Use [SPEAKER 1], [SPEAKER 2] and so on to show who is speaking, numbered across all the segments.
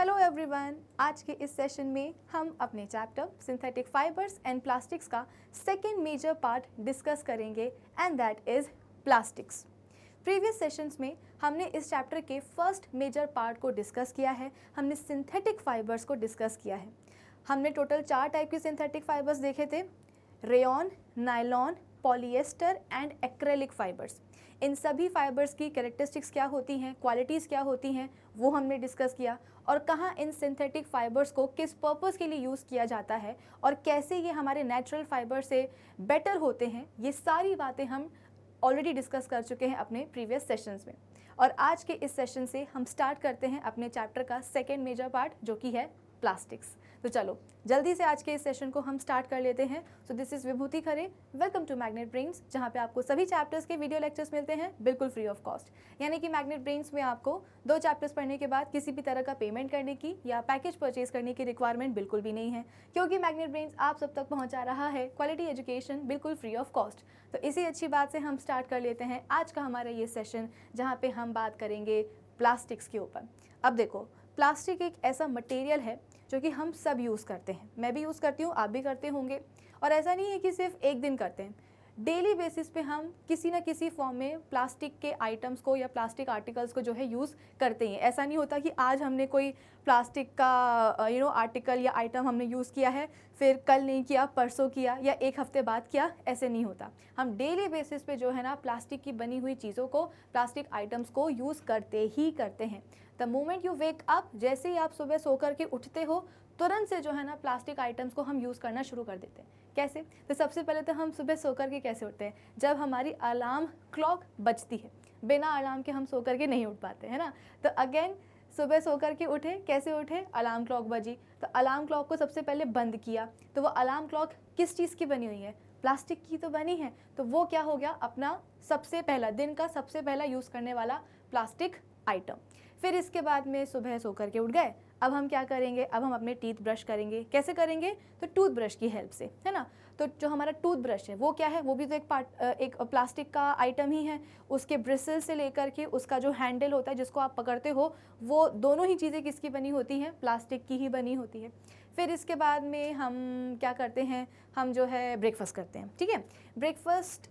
[SPEAKER 1] Hello everyone आज के इस सेशन में हम अपने chapter synthetic fibres and plastics का सेकेंड मेजर पार्ट डिस्कस करेंगे and that is plastics previous sessions में हमने इस चैप्टर के फर्स्ट मेजर पार्ट को डिस्कस किया है हमने सिंथेटिक फाइबर्स को डिस्कस किया है हमने टोटल चार टाइप के सिंथेटिक फाइबर्स देखे थे rayon nylon polyester and acrylic fibres इन सभी फाइबर्स की कैरेक्टरिस्टिक्स क्या होती हैं क्वालिटीज़ क्या होती हैं वो हमने डिस्कस किया और कहाँ इन सिंथेटिक फाइबर्स को किस पर्पज़ के लिए यूज़ किया जाता है और कैसे ये हमारे नेचुरल फाइबर से बेटर होते हैं ये सारी बातें हम ऑलरेडी डिस्कस कर चुके हैं अपने प्रीवियस सेशंस में और आज के इस सेशन से हम स्टार्ट करते हैं अपने चैप्टर का सेकेंड मेजर पार्ट जो कि है प्लास्टिक्स तो चलो जल्दी से आज के इस सेशन को हम स्टार्ट कर लेते हैं so this is Vibhuti Khare welcome to Magnet Brains जहाँ पे आपको सभी चैप्टर्स के वीडियो लेक्चर्स मिलते हैं बिल्कुल फ्री ऑफ कॉस्ट यानी कि मैग्नेट ब्रेन्स में आपको दो चैप्टर्स पढ़ने के बाद किसी भी तरह का पेमेंट करने की या पैकेज परचेज करने की रिक्वायरमेंट बिल्कुल भी नहीं है क्योंकि मैग्नेट ब्रेन्स आप सब तक पहुँचा रहा है क्वालिटी एजुकेशन बिल्कुल फ्री ऑफ कॉस्ट तो इसी अच्छी बात से हम स्टार्ट कर लेते हैं आज का हमारा ये सेशन जहाँ पर हम बात करेंगे प्लास्टिक्स के ऊपर अब देखो प्लास्टिक एक ऐसा मटेरियल है जो कि हम सब यूज़ करते हैं मैं भी यूज़ करती हूँ आप भी करते होंगे और ऐसा नहीं है कि सिर्फ एक दिन करते हैं डेली बेसिस पे हम किसी ना किसी फॉर्म में प्लास्टिक के आइटम्स को या प्लास्टिक आर्टिकल्स को जो है यूज़ करते हैं ऐसा नहीं होता कि आज हमने कोई प्लास्टिक का यू नो आर्टिकल या आइटम हमने यूज़ किया है फिर कल नहीं किया परसों किया या एक हफ्ते बाद किया ऐसे नहीं होता हम डेली बेसिस पे जो है ना प्लास्टिक की बनी हुई चीज़ों को प्लास्टिक आइटम्स को यूज़ करते ही करते हैं the moment you wake up जैसे ही आप सुबह सो करके उठते हो तुरंत से जो है ना प्लास्टिक आइटम्स को हम यूज़ करना शुरू कर देते हैं कैसे तो सबसे पहले तो हम सुबह सो करके कैसे उठते हैं जब हमारी अलार्म क्लॉक बजती है बिना अलार्म के हम सो करके नहीं उठ पाते हैं ना तो अगेन सुबह सो कर के उठे कैसे उठे अलार्म क्लॉक बजी तो अलार्म क्लॉक को सबसे पहले बंद किया तो वो अलार्म क्लॉक किस चीज़ की बनी हुई है प्लास्टिक की तो बनी है तो वो क्या हो गया अपना सबसे पहला दिन का सबसे पहला यूज़ करने वाला प्लास्टिक आइटम फिर इसके बाद में सुबह सो कर के उठ गए अब हम क्या करेंगे अब हम अपने टीथ ब्रश करेंगे कैसे करेंगे तो टूथ ब्रश की हेल्प से है ना तो जो हमारा टूथ ब्रश है वो क्या है वो भी तो एक पार्ट एक प्लास्टिक का आइटम ही है उसके ब्रिसल से लेकर के उसका जो हैंडल होता है जिसको आप पकड़ते हो वो दोनों ही चीज़ें किसकी बनी होती हैं प्लास्टिक की ही बनी होती है फिर इसके बाद में हम क्या करते हैं हम जो है ब्रेकफास्ट करते हैं ठीक है ब्रेकफास्ट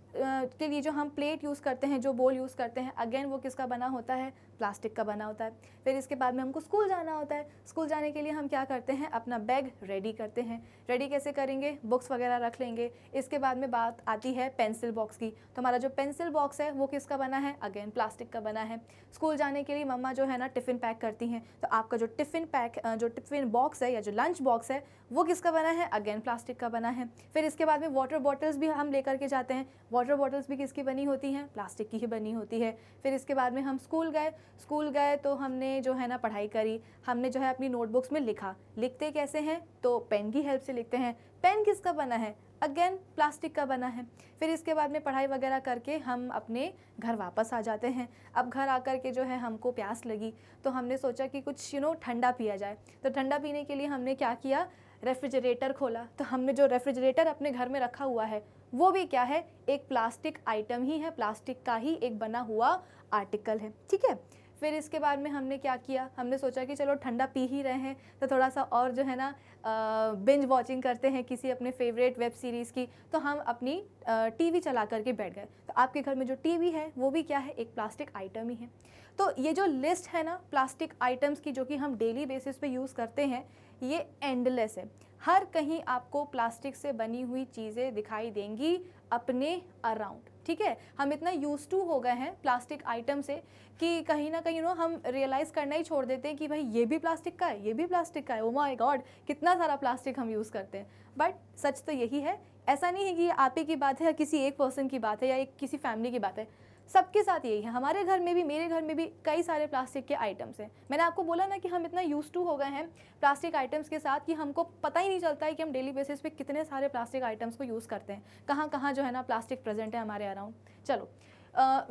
[SPEAKER 1] के लिए जो हम प्लेट यूज़ करते हैं जो बोल यूज़ करते हैं अगेन वो किसका बना होता है प्लास्टिक का बना होता है फिर इसके बाद में हमको स्कूल जाना होता है स्कूल जाने के लिए हम क्या करते हैं अपना बैग रेडी करते हैं रेडी कैसे करेंगे बुक्स वगैरह रख लेंगे इसके बाद में बात आती है पेंसिल बॉक्स की तो हमारा जो पेंसिल बॉक्स है वो किसका बना है अगेन प्लास्टिक का बना है स्कूल जाने के लिए मम्मा जो है ना टिफ़िन पैक करती हैं तो आपका जो टिफ़िन पैक जो टिफ़िन बॉक्स है या जो लंच बॉक्स है वो किसका बना है अगेन प्लास्टिक का बना है फिर इसके बाद में वाटर बॉटल्स भी हम लेकर के जाते हैं वाटर बॉटल्स भी किसकी बनी होती हैं प्लास्टिक की ही बनी होती है फिर इसके बाद में हम स्कूल गए स्कूल गए तो हमने जो है ना पढ़ाई करी हमने जो है अपनी नोटबुक्स में लिखा लिखते कैसे हैं तो पेन की हेल्प से लिखते हैं पेन किसका बना है अगेन प्लास्टिक का बना है फिर इसके बाद में पढ़ाई वगैरह करके हम अपने घर वापस आ जाते हैं अब घर आकर के जो है हमको प्यास लगी तो हमने सोचा कि कुछ यू नो ठंडा पिया जाए तो ठंडा पीने के लिए हमने क्या किया रेफ्रिजरेटर खोला तो हमने जो रेफ्रिजरेटर अपने घर में रखा हुआ है वो भी क्या है एक प्लास्टिक आइटम ही है प्लास्टिक का ही एक बना हुआ आर्टिकल है ठीक है फिर इसके बाद में हमने क्या किया हमने सोचा कि चलो ठंडा पी ही रहे हैं तो थोड़ा सा और जो है ना बिंज वॉचिंग करते हैं किसी अपने फेवरेट वेब सीरीज़ की तो हम अपनी टीवी चला करके बैठ गए तो आपके घर में जो टीवी है वो भी क्या है एक प्लास्टिक आइटम ही है तो ये जो लिस्ट है ना प्लास्टिक आइटम्स की जो कि हम डेली बेसिस पे यूज़ करते हैं ये एंडलेस है हर कहीं आपको प्लास्टिक से बनी हुई चीज़ें दिखाई देंगी अपने अराउंड ठीक है हम इतना यूज टू हो गए हैं प्लास्टिक आइटम से कि कहीं ना कहीं नो हम रियलाइज़ करना ही छोड़ देते हैं कि भाई ये भी प्लास्टिक का है ये भी प्लास्टिक का है ओ माय गॉड कितना सारा प्लास्टिक हम यूज़ करते हैं बट सच तो यही है ऐसा नहीं है कि ये आप ही की बात है या किसी एक पर्सन की बात है या एक किसी फैमिली की बात है सबके साथ यही है हमारे घर में भी मेरे घर में भी कई सारे प्लास्टिक के आइटम्स हैं मैंने आपको बोला ना कि हम इतना यूज टू हो गए हैं प्लास्टिक आइटम्स के साथ कि हमको पता ही नहीं चलता है कि हम डेली बेसिस पे कितने सारे प्लास्टिक आइटम्स को यूज़ करते हैं कहाँ कहाँ जो है ना प्लास्टिक प्रेजेंट है हमारे अराउंड चलो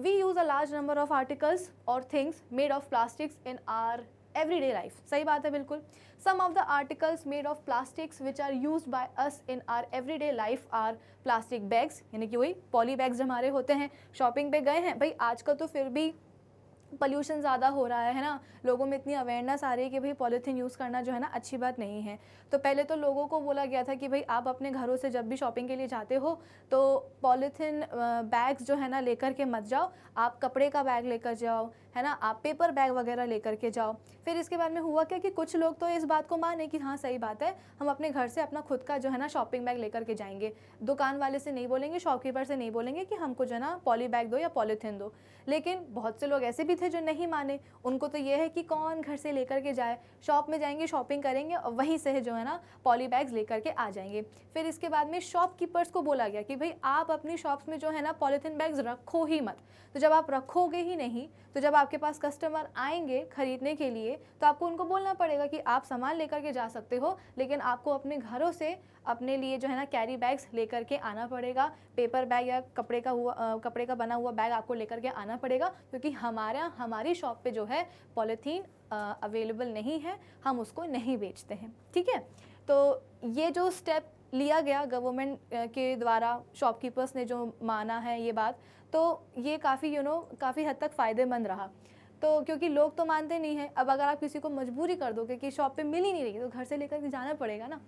[SPEAKER 1] we use a large number of articles और things made of plastics in our everyday life सही बात है बिल्कुल some of the articles made of plastics which are used by us in our everyday life are plastic bags यानी कि वही poly bags हमारे होते हैं shopping पे गए हैं भाई आज का तो फिर भी पोल्यूशन ज़्यादा हो रहा है ना लोगों में इतनी अवेयरनेस आ रही है कि भाई पॉलीथीन यूज़ करना जो है ना अच्छी बात नहीं है तो पहले तो लोगों को बोला गया था कि भाई आप अपने घरों से जब भी शॉपिंग के लिए जाते हो तो पॉलीथीन बैग्स जो है ना लेकर के मत जाओ आप कपड़े का बैग लेकर जाओ है ना आप पेपर बैग वगैरह लेकर के जाओ फिर इसके बाद में हुआ क्या कि कुछ लोग तो इस बात को माने कि हाँ सही बात है हम अपने घर से अपना खुद का जो है ना शॉपिंग बैग लेकर के जाएंगे दुकान वाले से नहीं बोलेंगे शॉपकीपर से नहीं बोलेंगे कि हमको जो है ना पॉली बैग दो या पॉलीथीन दो लेकिन बहुत से लोग ऐसे भी थे जो नहीं माने उनको तो ये है कि कौन घर से लेकर के जाए शॉप में जाएंगे शॉपिंग करेंगे और वहीं से जो है ना पॉली बैग्स लेकर के आ जाएंगे फिर इसके बाद में शॉपकीपर्स को बोला गया कि भाई आप अपनी शॉप्स में जो है ना पॉलीथीन बैग्स रखो ही मत तो जब आप रखोगे ही नहीं तो जब आपके पास कस्टमर आएंगे खरीदने के लिए तो आपको उनको बोलना पड़ेगा कि आप सामान लेकर के जा सकते हो लेकिन आपको अपने घरों से अपने लिए जो है ना कैरी बैग्स लेकर के आना पड़ेगा पेपर बैग या कपड़े का हुआ आ, कपड़े का बना हुआ बैग आपको लेकर के आना पड़ेगा क्योंकि हमारे हमारी शॉप पे जो है पॉलीथीन अवेलेबल नहीं है हम उसको नहीं बेचते हैं ठीक है तो ये जो स्टेप लिया गया गवर्नमेंट के द्वारा शॉपकीपर्स ने जो माना है ये बात तो ये काफ़ी यू नो काफ़ी हद तक फ़ायदेमंद रहा तो क्योंकि लोग तो मानते नहीं हैं अब अगर आप किसी को मजबूरी कर दोगे कि शॉप पे मिल ही नहीं रही तो घर से लेकर के जाना पड़ेगा ना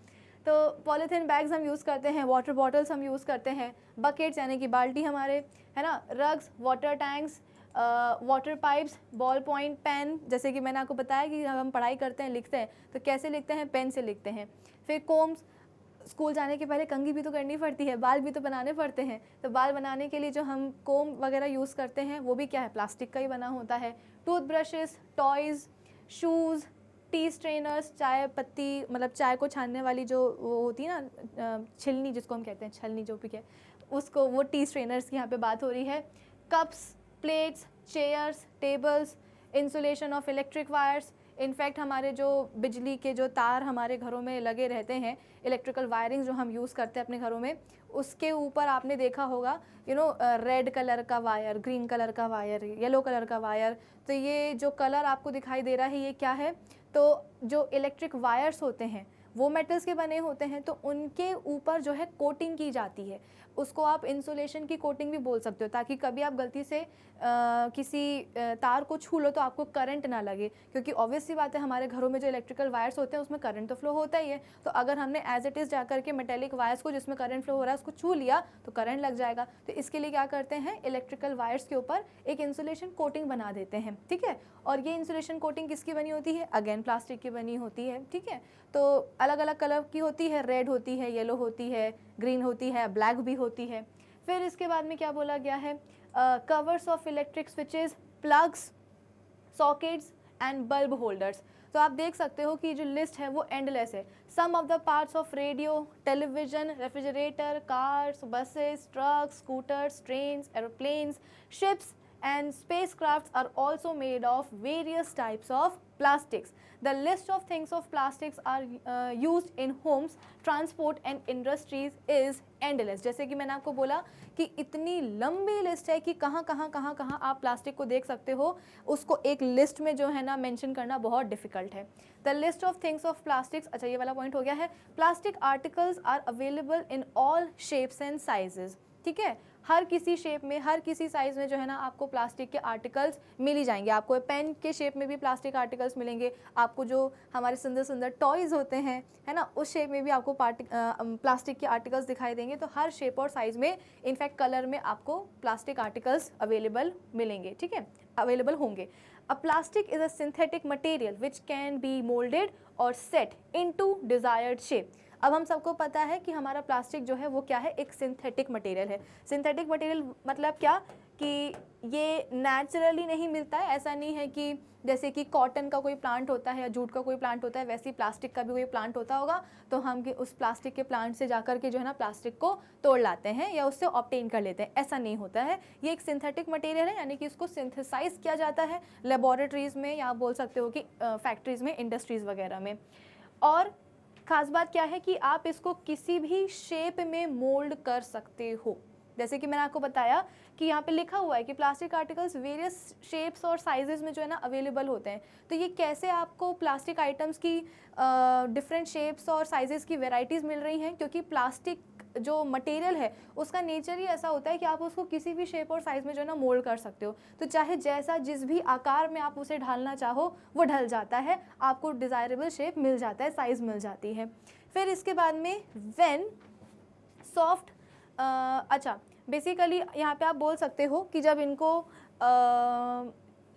[SPEAKER 1] तो पॉलीथीन बैग्स हम यूज़ करते हैं वाटर बॉटल्स हम यूज़ करते हैं बकेट्स यानी कि बाल्टी हमारे है ना rugs water tanks water pipes ball point pen जैसे कि मैंने आपको बताया कि हम पढ़ाई करते हैं लिखते हैं तो कैसे लिखते हैं पेन से लिखते हैं फिर कोम्स स्कूल जाने के पहले कंघी भी तो करनी पड़ती है बाल भी तो बनाने पड़ते हैं तो बाल बनाने के लिए जो हम कोम वगैरह यूज़ करते हैं वो भी क्या है प्लास्टिक का ही बना होता है toothbrushes toys shoes tea strainers चाय पत्ती मतलब चाय को छानने वाली जो वो होती है ना छिलनी जिसको हम कहते हैं छलनी जो भी है उसको वो टी स्ट्रेनर्स की यहाँ पे बात हो रही है cups plates chairs tables insulation of electric wires in fact हमारे जो बिजली के जो तार हमारे घरों में लगे रहते हैं इलेक्ट्रिकल वायरिंग जो हम यूज़ करते हैं अपने घरों में उसके ऊपर आपने देखा होगा यू नो रेड कलर का वायर ग्रीन कलर का वायर येलो कलर का वायर तो ये जो कलर आपको दिखाई दे रहा है ये क्या है तो जो इलेक्ट्रिक वायर्स होते हैं वो मेटल्स के बने होते हैं तो उनके ऊपर जो है कोटिंग की जाती है उसको आप इंसुलेशन की कोटिंग भी बोल सकते हो ताकि कभी आप गलती से आ, किसी तार को छू लो तो आपको करंट ना लगे क्योंकि ऑब्वियस सी बात है हमारे घरों में जो इलेक्ट्रिकल वायर्स होते हैं उसमें करंट तो फ्लो होता ही है तो अगर हमने एज इट इज़ जा के मेटेलिक वायर्स को जिसमें करंट फ्लो हो रहा है उसको छू लिया तो करंट लग जाएगा तो इसके लिए क्या करते हैं इलेक्ट्रिकल वायर्स के ऊपर एक इंसुलेशन कोटिंग बना देते हैं ठीक है और ये इंसुलेशन कोटिंग किसकी बनी होती है अगेन प्लास्टिक की बनी होती है ठीक है तो अलग अलग कलर की होती है रेड होती है येलो होती है ग्रीन होती है ब्लैक भी होती है फिर इसके बाद में क्या बोला गया है covers of electric switches plugs sockets and bulb holders तो आप देख सकते हो कि जो लिस्ट है वो एंडलेस है some of the parts of radio television refrigerator cars buses trucks scooters trains aeroplanes ships and spacecrafts are also made of various types of plastics. The list of things of plastics are uh, used in homes, transport and industries is endless. जैसे कि मैंने आपको बोला कि इतनी लंबी list है कि कहाँ कहाँ कहाँ कहाँ आप प्लास्टिक को देख सकते हो उसको एक लिस्ट में जो है ना मेंशन करना बहुत डिफिकल्ट है the list of things of plastics अच्छा ये वाला पॉइंट हो गया है plastic articles are available in all shapes and sizes ठीक है हर किसी शेप में हर किसी साइज़ में जो है ना आपको प्लास्टिक के आर्टिकल्स मिल ही जाएंगे आपको पेन के शेप में भी प्लास्टिक आर्टिकल्स मिलेंगे आपको जो हमारे सुंदर सुंदर टॉयज़ होते हैं है ना उस शेप में भी आपको प्लास्टिक के आर्टिकल्स दिखाई देंगे तो हर शेप और साइज़ में इनफैक्ट कलर में आपको प्लास्टिक आर्टिकल्स अवेलेबल मिलेंगे ठीक है अवेलेबल होंगे a plastic is a synthetic material which can be moulded और set into desired shape अब हम सबको पता है कि हमारा प्लास्टिक जो है वो क्या है एक सिंथेटिक मटेरियल है सिंथेटिक मटेरियल मतलब क्या कि ये नेचुरली नहीं मिलता है ऐसा नहीं है कि जैसे कि कॉटन का कोई प्लांट होता है या जूट का कोई प्लांट होता है वैसे ही प्लास्टिक का भी कोई प्लांट होता होगा तो हम उस प्लास्टिक के प्लांट से जाकर के जो है ना प्लास्टिक को तोड़ लाते हैं या उससे ऑप्टेन कर लेते हैं ऐसा नहीं होता है ये एक सिंथेटिक मटेरियल है यानी कि इसको सिंथेसाइज किया जाता है लेबॉरेटरीज़ में या आप बोल सकते हो कि फैक्ट्रीज़ में इंडस्ट्रीज़ वगैरह में और खास बात क्या है कि आप इसको किसी भी शेप में मोल्ड कर सकते हो जैसे कि मैंने आपको बताया कि यहाँ पे लिखा हुआ है कि प्लास्टिक आर्टिकल्स वेरियस शेप्स और साइजेस में जो है ना अवेलेबल होते हैं तो ये कैसे आपको प्लास्टिक आइटम्स की डिफरेंट शेप्स और साइजेस की वेराइटीज़ मिल रही हैं क्योंकि प्लास्टिक जो मटेरियल है उसका नेचर ही ऐसा होता है कि आप उसको किसी भी शेप और साइज़ में जो है ना मोल्ड कर सकते हो तो चाहे जैसा जिस भी आकार में आप उसे ढालना चाहो वो ढल जाता है आपको डिज़ायरेबल शेप मिल जाता है साइज़ मिल जाती है फिर इसके बाद में वेन सॉफ्ट अच्छा बेसिकली यहाँ पे आप बोल सकते हो कि जब इनको आ,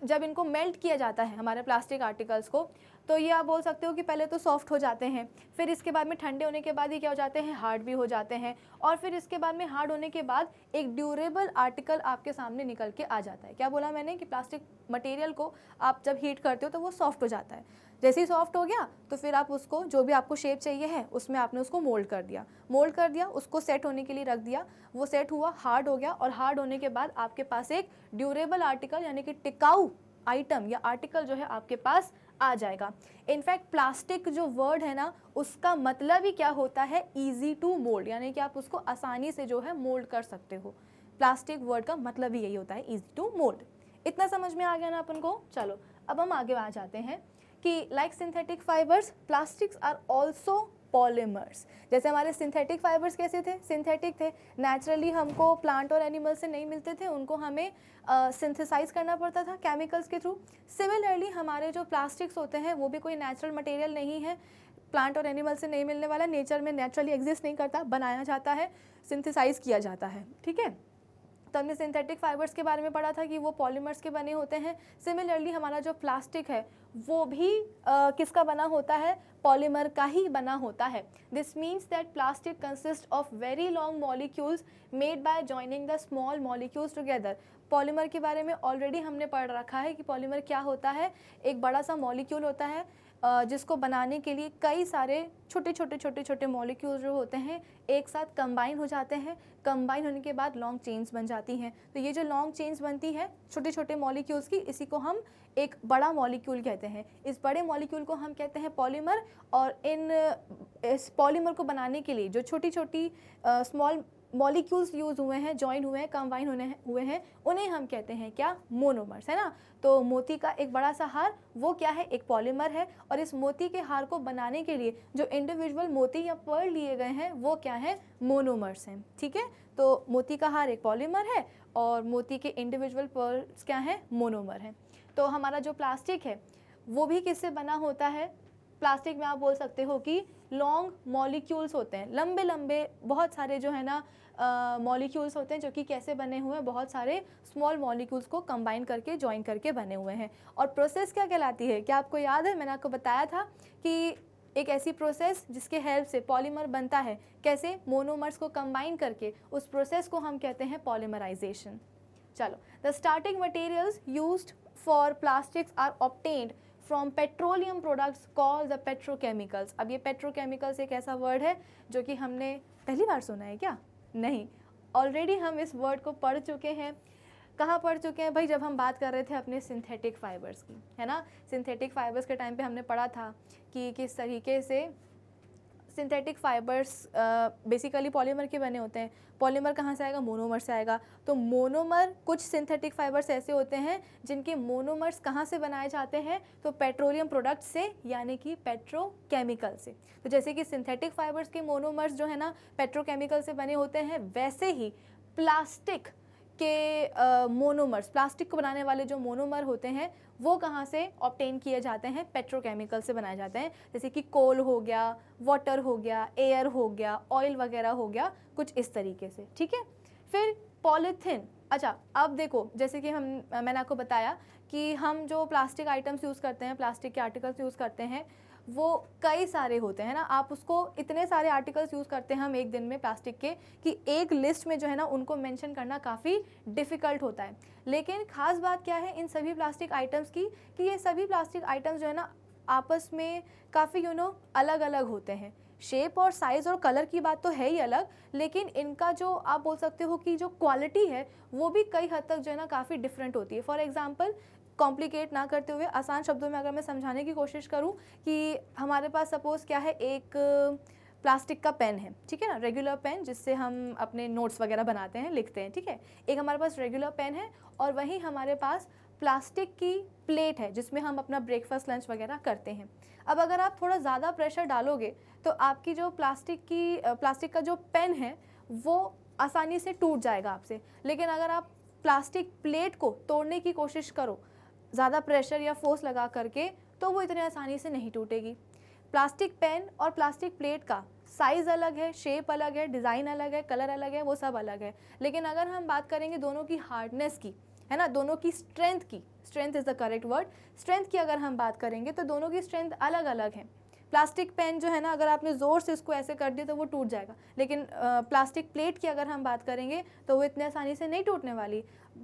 [SPEAKER 1] जब इनको मेल्ट किया जाता है हमारे प्लास्टिक आर्टिकल्स को तो ये आप बोल सकते हो कि पहले तो सॉफ्ट हो जाते हैं फिर इसके बाद में ठंडे होने के बाद ये क्या हो जाते हैं हार्ड भी हो जाते हैं और फिर इसके बाद में हार्ड होने के बाद एक ड्यूरेबल आर्टिकल आपके सामने निकल के आ जाता है क्या बोला मैंने कि प्लास्टिक मटेरियल को आप जब हीट करते हो तो वो सॉफ्ट हो जाता है जैसे ही सॉफ्ट हो गया तो फिर आप उसको जो भी आपको शेप चाहिए है उसमें आपने उसको मोल्ड कर दिया मोल्ड कर दिया उसको सेट होने के लिए रख दिया वो सेट हुआ हार्ड हो गया और हार्ड होने के बाद आपके पास एक ड्यूरेबल आर्टिकल यानी कि टिकाऊ आइटम या आर्टिकल जो है आपके पास आ जाएगा इनफैक्ट प्लास्टिक जो वर्ड है ना उसका मतलब ही क्या होता है ईजी टू मोल्ड यानी कि आप उसको आसानी से जो है मोल्ड कर सकते हो प्लास्टिक वर्ड का मतलब ही यही होता है ईजी टू मोल्ड इतना समझ में आ गया ना अपन को चलो अब हम आगे आ जाते हैं कि like synthetic fibres plastics are also polymers जैसे हमारे सिंथेटिक फाइबर्स कैसे थे सिंथेटिक थे नेचुरली हमको प्लांट और एनिमल से नहीं मिलते थे उनको हमें सिंथेसाइज uh, करना पड़ता था केमिकल्स के थ्रू सिमिलरली हमारे जो प्लास्टिक्स होते हैं वो भी कोई नेचुरल मटेरियल नहीं है प्लांट और एनिमल से नहीं मिलने वाला नेचर में नेचुरली एग्जिस्ट नहीं करता बनाया जाता है सिंथेसाइज किया जाता है ठीक है तो हमने सिंथेटिक फाइबर्स के बारे में पढ़ा था कि वो पॉलीमर्स के बने होते हैं सिमिलरली हमारा जो प्लास्टिक है वो भी आ, किसका बना होता है पॉलीमर का ही बना होता है this means that plastic consist of very long molecules made by joining the small molecules together polymer के बारे में ऑलरेडी हमने पढ़ रखा है कि पॉलीमर क्या होता है एक बड़ा सा मॉलिक्यूल होता है जिसको बनाने के लिए कई सारे छोटे छोटे छोटे छोटे मॉलिक्यूल जो होते हैं एक साथ कंबाइन हो जाते हैं कंबाइन होने के बाद लॉन्ग चेन्स बन जाती हैं तो ये जो लॉन्ग चेन्स बनती है छोटे छोटे मॉलिक्यूल्स की इसी को हम एक बड़ा मॉलिक्यूल कहते हैं इस बड़े मॉलिक्यूल को हम कहते हैं पॉलीमर और इन इस पॉलीमर को बनाने के लिए जो छोटी छोटी स्मॉल मॉलिक्यूल्स यूज़ हुए हैं ज्वाइन हुए हैं कंबाइन होने हुए हैं उन्हें हम कहते हैं क्या मोनोमर्स है ना तो मोती का एक बड़ा सा हार वो क्या है एक पॉलीमर है और इस मोती के हार को बनाने के लिए जो इंडिविजुअल मोती या पर्ल लिए गए हैं वो क्या है मोनोमर्स हैं ठीक है तो मोती का हार एक पॉलीमर है और मोती के इंडिविजुअल पर्ल्स क्या हैं मोनोमर हैं तो हमारा जो प्लास्टिक है वो भी किससे बना होता है प्लास्टिक में आप बोल सकते हो कि लॉन्ग मॉलिक्यूल्स होते हैं लंबे लंबे बहुत सारे जो है ना मॉलिक्यूल्स होते हैं जो कि कैसे बने हुए हैं बहुत सारे स्मॉल मॉलिक्यूल्स को कंबाइन करके ज्वाइन करके बने हुए हैं और प्रोसेस क्या कहलाती है क्या आपको याद है मैंने आपको बताया था कि एक ऐसी प्रोसेस जिसके हेल्प से पॉलीमर बनता है कैसे मोनोमर्स को कंबाइन करके उस प्रोसेस को हम कहते हैं पॉलीमराइजेशन चलो the starting materials use for plastics are obtained from petroleum products call the petrochemicals अब ये पेट्रोकेमिकल्स एक ऐसा वर्ड है जो कि हमने पहली बार सुना है क्या नहीं ऑलरेडी हम इस वर्ड को पढ़ चुके हैं कहाँ पढ़ चुके हैं भाई जब हम बात कर रहे थे अपने सिंथेटिक फाइबर्स की है ना सिंथेटिक फाइबर्स के टाइम पे हमने पढ़ा था कि किस तरीके से सिंथेटिक फाइबर्स बेसिकली पॉलीमर के बने होते हैं पॉलीमर कहाँ से आएगा मोनोमर से आएगा तो मोनोमर कुछ सिंथेटिक फाइबर्स ऐसे होते हैं जिनके मोनोमर्स कहाँ से बनाए जाते हैं तो पेट्रोलियम प्रोडक्ट से यानी कि पेट्रोकेमिकल से तो जैसे कि सिंथेटिक फाइबर्स के मोनोमर्स जो है ना पेट्रोकेमिकल से बने होते हैं वैसे ही प्लास्टिक के मोनोमर्स प्लास्टिक को बनाने वाले जो मोनोमर होते हैं वो कहाँ से ऑप्टेन किए जाते हैं पेट्रोकेमिकल से बनाए जाते हैं जैसे कि कोल हो गया वाटर हो गया एयर हो गया ऑयल वगैरह हो गया कुछ इस तरीके से ठीक है फिर पॉलीथिन अच्छा अब देखो जैसे कि हम मैंने आपको बताया कि हम जो प्लास्टिक आइटम्स यूज़ करते हैं प्लास्टिक के आर्टिकल्स यूज़ करते हैं वो कई सारे होते हैं ना आप उसको इतने सारे आर्टिकल्स यूज़ करते हैं हम एक दिन में प्लास्टिक के कि एक लिस्ट में जो है ना उनको मेंशन करना काफ़ी डिफ़िकल्ट होता है लेकिन ख़ास बात क्या है इन सभी प्लास्टिक आइटम्स की कि ये सभी प्लास्टिक आइटम्स जो है ना आपस में काफ़ी यू नो अलग अलग होते हैं शेप और साइज़ और कलर की बात तो है ही अलग लेकिन इनका जो आप बोल सकते हो कि जो क्वालिटी है वो भी कई हद तक जो है ना काफ़ी डिफरेंट होती है फॉर एग्जांपल कॉम्प्लिकेट ना करते हुए आसान शब्दों में अगर मैं समझाने की कोशिश करूँ कि हमारे पास सपोज़ क्या है एक प्लास्टिक का पेन है ठीक है ना रेगुलर पेन जिससे हम अपने नोट्स वगैरह बनाते हैं लिखते हैं ठीक है एक हमारे पास रेगुलर पेन है और वहीं हमारे पास प्लास्टिक की प्लेट है जिसमें हम अपना ब्रेकफास्ट लंच वगैरह करते हैं अब अगर आप थोड़ा ज़्यादा प्रेशर डालोगे तो आपकी जो प्लास्टिक की प्लास्टिक का जो पेन है वो आसानी से टूट जाएगा आपसे लेकिन अगर आप प्लास्टिक प्लेट को तोड़ने की कोशिश करो ज़्यादा प्रेशर या फोर्स लगा करके तो वो इतने आसानी से नहीं टूटेगी प्लास्टिक पेन और प्लास्टिक प्लेट का साइज़ अलग है शेप अलग है डिज़ाइन अलग है कलर अलग है वो सब अलग है लेकिन अगर हम बात करेंगे दोनों की हार्डनेस की है ना दोनों की स्ट्रेंथ की strength is the correct word strength की अगर हम बात करेंगे तो दोनों की स्ट्रेंथ अलग अलग है प्लास्टिक पेन जो है ना अगर आपने ज़ोर से इसको ऐसे कर दिया तो वो टूट जाएगा लेकिन प्लास्टिक प्लेट की अगर हम बात करेंगे तो वो इतने आसानी से नहीं टूटने वाली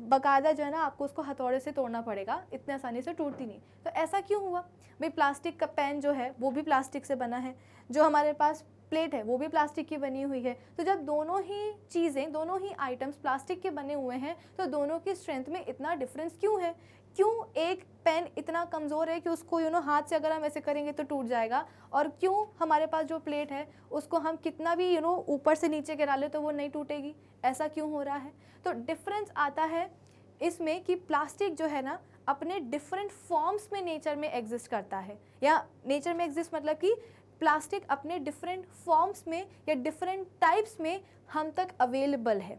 [SPEAKER 1] बकायदा जो है ना आपको उसको हथौड़े से तोड़ना पड़ेगा इतने आसानी से टूटती नहीं तो ऐसा क्यों हुआ भाई प्लास्टिक का पेन जो है वो भी प्लास्टिक से बना है जो हमारे पास प्लेट है वो भी प्लास्टिक की बनी हुई है तो जब दोनों ही चीज़ें दोनों ही आइटम्स प्लास्टिक के बने हुए हैं तो दोनों की स्ट्रेंथ में इतना डिफरेंस क्यों है क्यों एक पेन इतना कमज़ोर है कि उसको यू you नो know, हाथ से अगर हम ऐसे करेंगे तो टूट जाएगा और क्यों हमारे पास जो प्लेट है उसको हम कितना भी यू नो ऊपर से नीचे गिरा ले तो वो नहीं टूटेगी ऐसा क्यों हो रहा है तो डिफरेंस आता है इसमें कि प्लास्टिक जो है ना अपने डिफरेंट फॉर्म्स में नेचर में एग्जिस्ट करता है या नेचर में एग्जिस्ट मतलब कि प्लास्टिक अपने डिफरेंट फॉर्म्स में या डिफरेंट टाइप्स में हम तक अवेलेबल है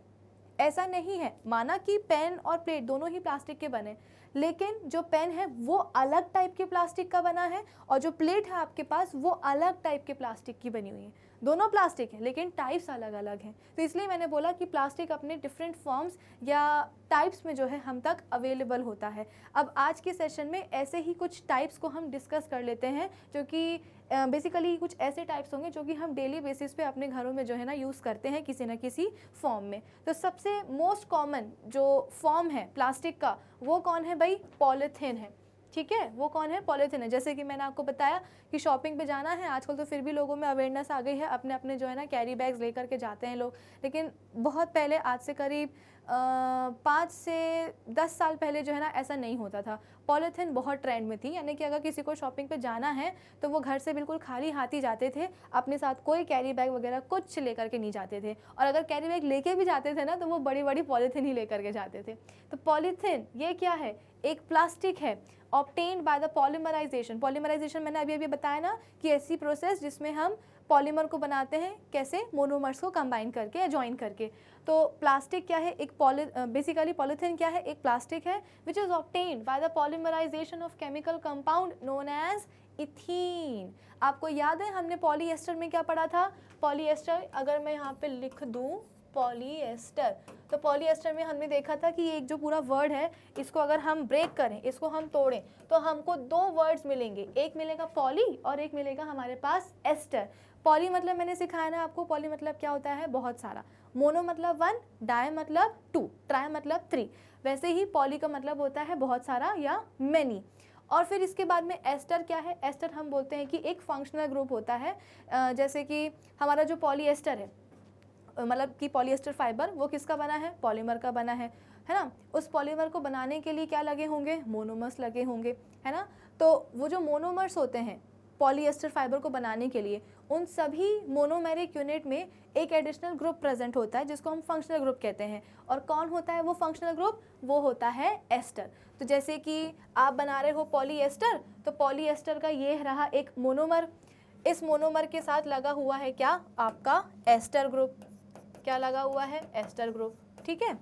[SPEAKER 1] ऐसा नहीं है माना कि पेन और प्लेट दोनों ही प्लास्टिक के बने लेकिन जो पेन है वो अलग टाइप के प्लास्टिक का बना है और जो प्लेट है आपके पास वो अलग टाइप के प्लास्टिक की बनी हुई है दोनों प्लास्टिक हैं लेकिन टाइप्स अलग अलग हैं तो इसलिए मैंने बोला कि प्लास्टिक अपने डिफरेंट फॉर्म्स या टाइप्स में जो है हम तक अवेलेबल होता है अब आज के सेशन में ऐसे ही कुछ टाइप्स को हम डिस्कस कर लेते हैं जो कि बेसिकली कुछ ऐसे टाइप्स होंगे जो कि हम डेली बेसिस पे अपने घरों में जो है ना यूज़ करते हैं किसी ना किसी फॉर्म में तो सबसे मोस्ट कॉमन जो फॉर्म है प्लास्टिक का वो कौन है भाई पॉलीथीन है ठीक है वो कौन है पॉलीथिन है जैसे कि मैंने आपको बताया कि शॉपिंग पे जाना है आजकल तो फिर भी लोगों में अवेयरनेस आ गई है अपने अपने जो है ना कैरी बैग्स लेकर के जाते हैं लोग लेकिन बहुत पहले आज से करीब पाँच से दस साल पहले जो है ना ऐसा नहीं होता था पॉलीथिन बहुत ट्रेंड में थी यानी कि अगर किसी को शॉपिंग पे जाना है तो वो घर से बिल्कुल खाली हाथ ही जाते थे अपने साथ कोई कैरी बैग वगैरह कुछ लेकर के नहीं जाते थे और अगर कैरी बैग लेके भी जाते थे ना तो वो बड़ी बड़ी पॉलीथिन ही लेकर के जाते थे तो पॉलीथिन ये क्या है एक प्लास्टिक है obtained by the polymerisation polymerisation मैंने अभी अभी बताया ना कि ऐसी प्रोसेस जिसमें हम पॉलीमर को बनाते हैं कैसे मोनोमर्स को कंबाइन करके या ज्वाइन करके तो प्लास्टिक क्या है एक पॉली बेसिकली पॉलीथीन क्या है एक प्लास्टिक है which is obtained by the polymerisation of chemical compound known as ethene आपको याद है हमने पॉलीएस्टर में क्या पढ़ा था पॉलीएस्टर अगर मैं यहाँ पे लिख दूँ पॉलीएस्टर तो पॉलीएस्टर में हमने देखा था कि एक जो पूरा वर्ड है इसको अगर हम ब्रेक करें इसको हम तोड़ें तो हमको दो वर्ड्स मिलेंगे एक मिलेगा पॉली और एक मिलेगा हमारे पास एस्टर पॉली मतलब मैंने सिखाया ना आपको पॉली मतलब क्या होता है बहुत सारा मोनो मतलब वन डाय मतलब टू ट्राय मतलब थ्री वैसे ही पॉली का मतलब होता है बहुत सारा या मैनी और फिर इसके बाद में एस्टर क्या है एस्टर हम बोलते हैं कि एक फंक्शनल ग्रुप होता है जैसे कि हमारा जो पॉली एस्टर है मतलब कि पॉलिएस्टर फाइबर वो किसका बना है पॉलीमर का बना है है ना उस पॉलीमर को बनाने के लिए क्या लगे होंगे मोनोमर्स लगे होंगे है ना तो वो जो मोनोमर्स होते हैं पॉलीएस्टर फाइबर को बनाने के लिए उन सभी मोनोमेरिक यूनिट में एक एडिशनल ग्रुप प्रेजेंट होता है जिसको हम फंक्शनल ग्रुप कहते हैं और कौन होता है वो फंक्शनल ग्रुप वो होता है एस्टर तो जैसे कि आप बना रहे हो पॉलीएस्टर तो पॉलीएस्टर का ये रहा एक मोनोमर इस मोनोमर के साथ लगा हुआ है क्या आपका एस्टर ग्रुप क्या लगा हुआ है एस्टर ग्रुप ठीक है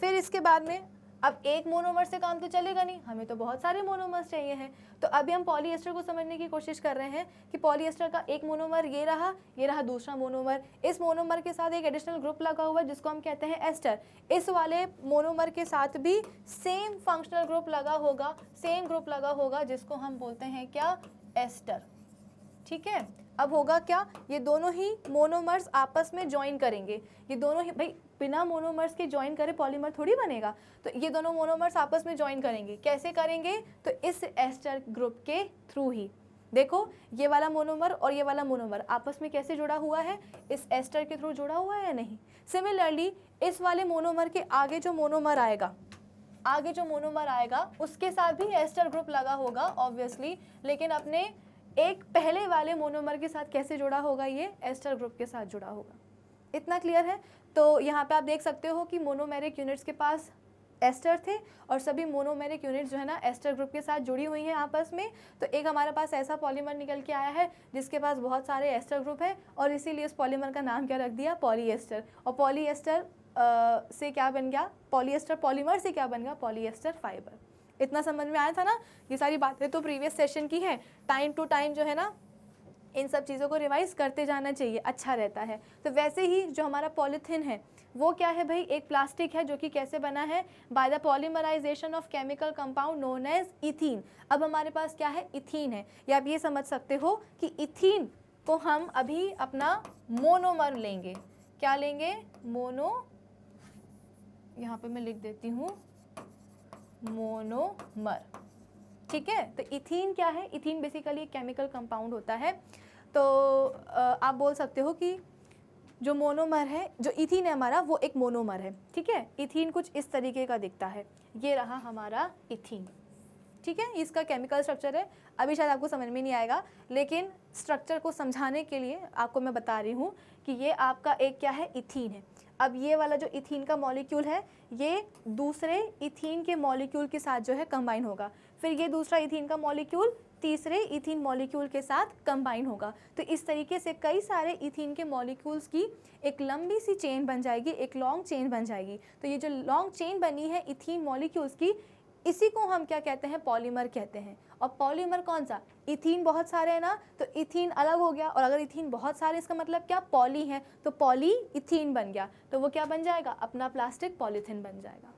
[SPEAKER 1] फिर इसके बाद में अब एक मोनोमर से काम तो चलेगा नहीं हमें तो बहुत सारे मोनोमर्स चाहिए हैं तो अभी हम पॉलीएस्टर को समझने की कोशिश कर रहे हैं कि पॉलीएस्टर का एक मोनोमर ये रहा ये रहा दूसरा मोनोमर इस मोनोमर के साथ एक एडिशनल ग्रुप लगा हुआ है जिसको हम कहते हैं एस्टर इस वाले मोनोमर के साथ भी सेम फंक्शनल ग्रुप लगा होगा सेम ग्रुप लगा होगा जिसको हम बोलते हैं क्या एस्टर ठीक है अब होगा क्या ये दोनों ही मोनोमर्स आपस में ज्वाइन करेंगे ये दोनों ही भाई बिना मोनोमर्स के ज्वाइन करे पॉलीमर थोड़ी बनेगा तो ये दोनों मोनोमर्स आपस में ज्वाइन करेंगे कैसे करेंगे तो इस एस्टर ग्रुप के थ्रू ही देखो ये वाला मोनोमर और ये वाला मोनोमर आपस में कैसे जुड़ा हुआ है इस एस्टर के थ्रू जुड़ा हुआ है या नहीं सिमिलरली इस वाले मोनोमर के आगे जो मोनोमर आएगा आगे जो मोनोमर आएगा उसके साथ भी एस्टर ग्रुप लगा होगा ऑब्वियसली लेकिन अपने एक पहले वाले मोनोमर के साथ कैसे जुड़ा होगा ये एस्टर ग्रुप के साथ जुड़ा होगा इतना क्लियर है तो यहाँ पे आप देख सकते हो कि मोनोमेरिक यूनिट्स के पास एस्टर थे और सभी मोनोमेरिक यूनिट्स जो है ना एस्टर ग्रुप के साथ जुड़ी हुई हैं आपस में तो एक हमारे पास ऐसा पॉलीमर निकल के आया है जिसके पास बहुत सारे एस्टर ग्रुप है और इसीलिए उस पॉलीमर का नाम क्या रख दिया पॉलीएस्टर और पॉलीएस्टर से क्या बन गया पॉलीएस्टर पॉलीमर से क्या बन गया पॉलीएस्टर फाइबर इतना समझ में आया था ना ये सारी बातें तो प्रीवियस सेशन की हैं टाइम टू टाइम जो है ना इन सब चीज़ों को रिवाइज करते जाना चाहिए अच्छा रहता है तो वैसे ही जो हमारा पॉलीथीन है वो क्या है भाई एक प्लास्टिक है जो कि कैसे बना है by the polymerisation of chemical compound known as ethene अब हमारे पास क्या है इथीन है या आप ये समझ सकते हो कि इथीन को हम अभी अपना मोनोमर लेंगे क्या लेंगे मोनो यहाँ पे मैं लिख देती हूँ मोनोमर ठीक है तो इथीन क्या है इथीन बेसिकली एक केमिकल कंपाउंड होता है तो आप बोल सकते हो कि जो मोनोमर है जो इथीन है हमारा वो एक मोनोमर है ठीक है इथीन कुछ इस तरीके का दिखता है ये रहा हमारा इथीन ठीक है इसका केमिकल स्ट्रक्चर है अभी शायद आपको समझ में नहीं आएगा लेकिन स्ट्रक्चर को समझाने के लिए आपको मैं बता रही हूँ कि ये आपका एक क्या है इथीन है अब ये वाला जो इथीन का मॉलिक्यूल है ये दूसरे इथीन के मॉलिक्यूल के साथ जो है कंबाइन होगा फिर ये दूसरा इथीन का मॉलिक्यूल तीसरे इथीन मॉलिक्यूल के साथ कंबाइन होगा तो इस तरीके से कई सारे इथीन के मॉलिक्यूल्स की एक लंबी सी चेन बन जाएगी एक लॉन्ग चेन बन जाएगी तो ये जो लॉन्ग चेन बनी है इथीन मॉलिक्यूल्स की इसी को हम क्या कहते हैं पॉलीमर कहते हैं और पॉलीमर कौन सा इथीन बहुत सारे हैं ना तो इथीन अलग हो गया और अगर इथीन बहुत सारे इसका मतलब क्या पॉली है तो पॉली इथीन बन गया तो वो क्या बन जाएगा अपना प्लास्टिक पॉलीथिन बन जाएगा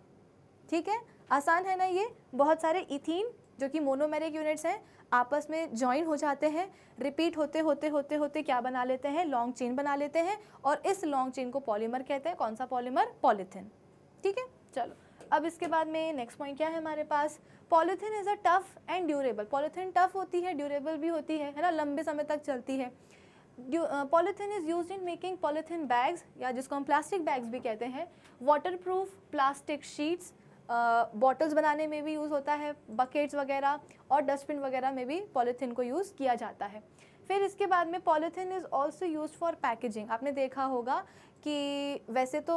[SPEAKER 1] ठीक है आसान है ना ये बहुत सारे इथीन जो कि मोनोमेरिक यूनिट्स हैं आपस में ज्वाइन हो जाते हैं रिपीट होते होते होते होते क्या बना लेते हैं लॉन्ग चेन बना लेते हैं और इस लॉन्ग चेन को पॉलीमर कहते हैं कौन सा पॉलीमर पॉलीथिन ठीक है चलो अब इसके बाद में नेक्स्ट पॉइंट क्या है हमारे पास polythene is a tough and durable polythene tough होती है ड्यूरेबल भी होती है है ना लंबे समय तक चलती है polythene is use in making polythene bags या जिसको हम प्लास्टिक बैग्स भी कहते हैं waterproof plastic sheets bottles बनाने में भी यूज़ होता है बकेट्स वगैरह और डस्टबिन वगैरह में भी पॉलीथीन को यूज़ किया जाता है फिर इसके बाद में polythene is also use for packaging आपने देखा होगा कि वैसे तो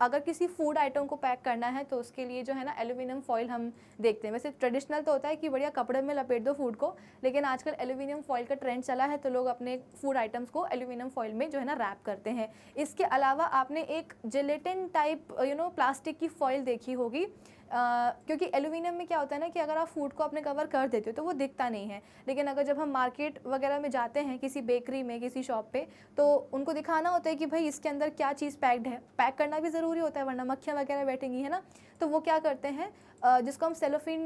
[SPEAKER 1] अगर किसी फूड आइटम को पैक करना है तो उसके लिए जो है ना एल्यूमिनियम फॉइल हम देखते हैं वैसे ट्रेडिशनल तो होता है कि बढ़िया कपड़े में लपेट दो फूड को लेकिन आजकल एल्यूमिनियम फॉइल का ट्रेंड चला है तो लोग अपने फूड आइटम्स को एलुमिनियम फॉइल में जो है ना रैप करते हैं इसके अलावा आपने एक gelatin type you know plastic की फॉइल देखी होगी क्योंकि एलुमिनियम में क्या होता है ना कि अगर आप फूड को अपने कवर कर देते हो तो वो दिखता नहीं है लेकिन अगर जब हम मार्केट वगैरह में जाते हैं किसी बेकरी में किसी शॉप पे तो उनको दिखाना होता है कि भाई इसके अंदर क्या चीज़ पैक्ड है पैक करना भी ज़रूरी होता है वरना मक्खियाँ वगैरह बैठेंगी है ना तो वो क्या करते हैं जिसको हम सेलोफिन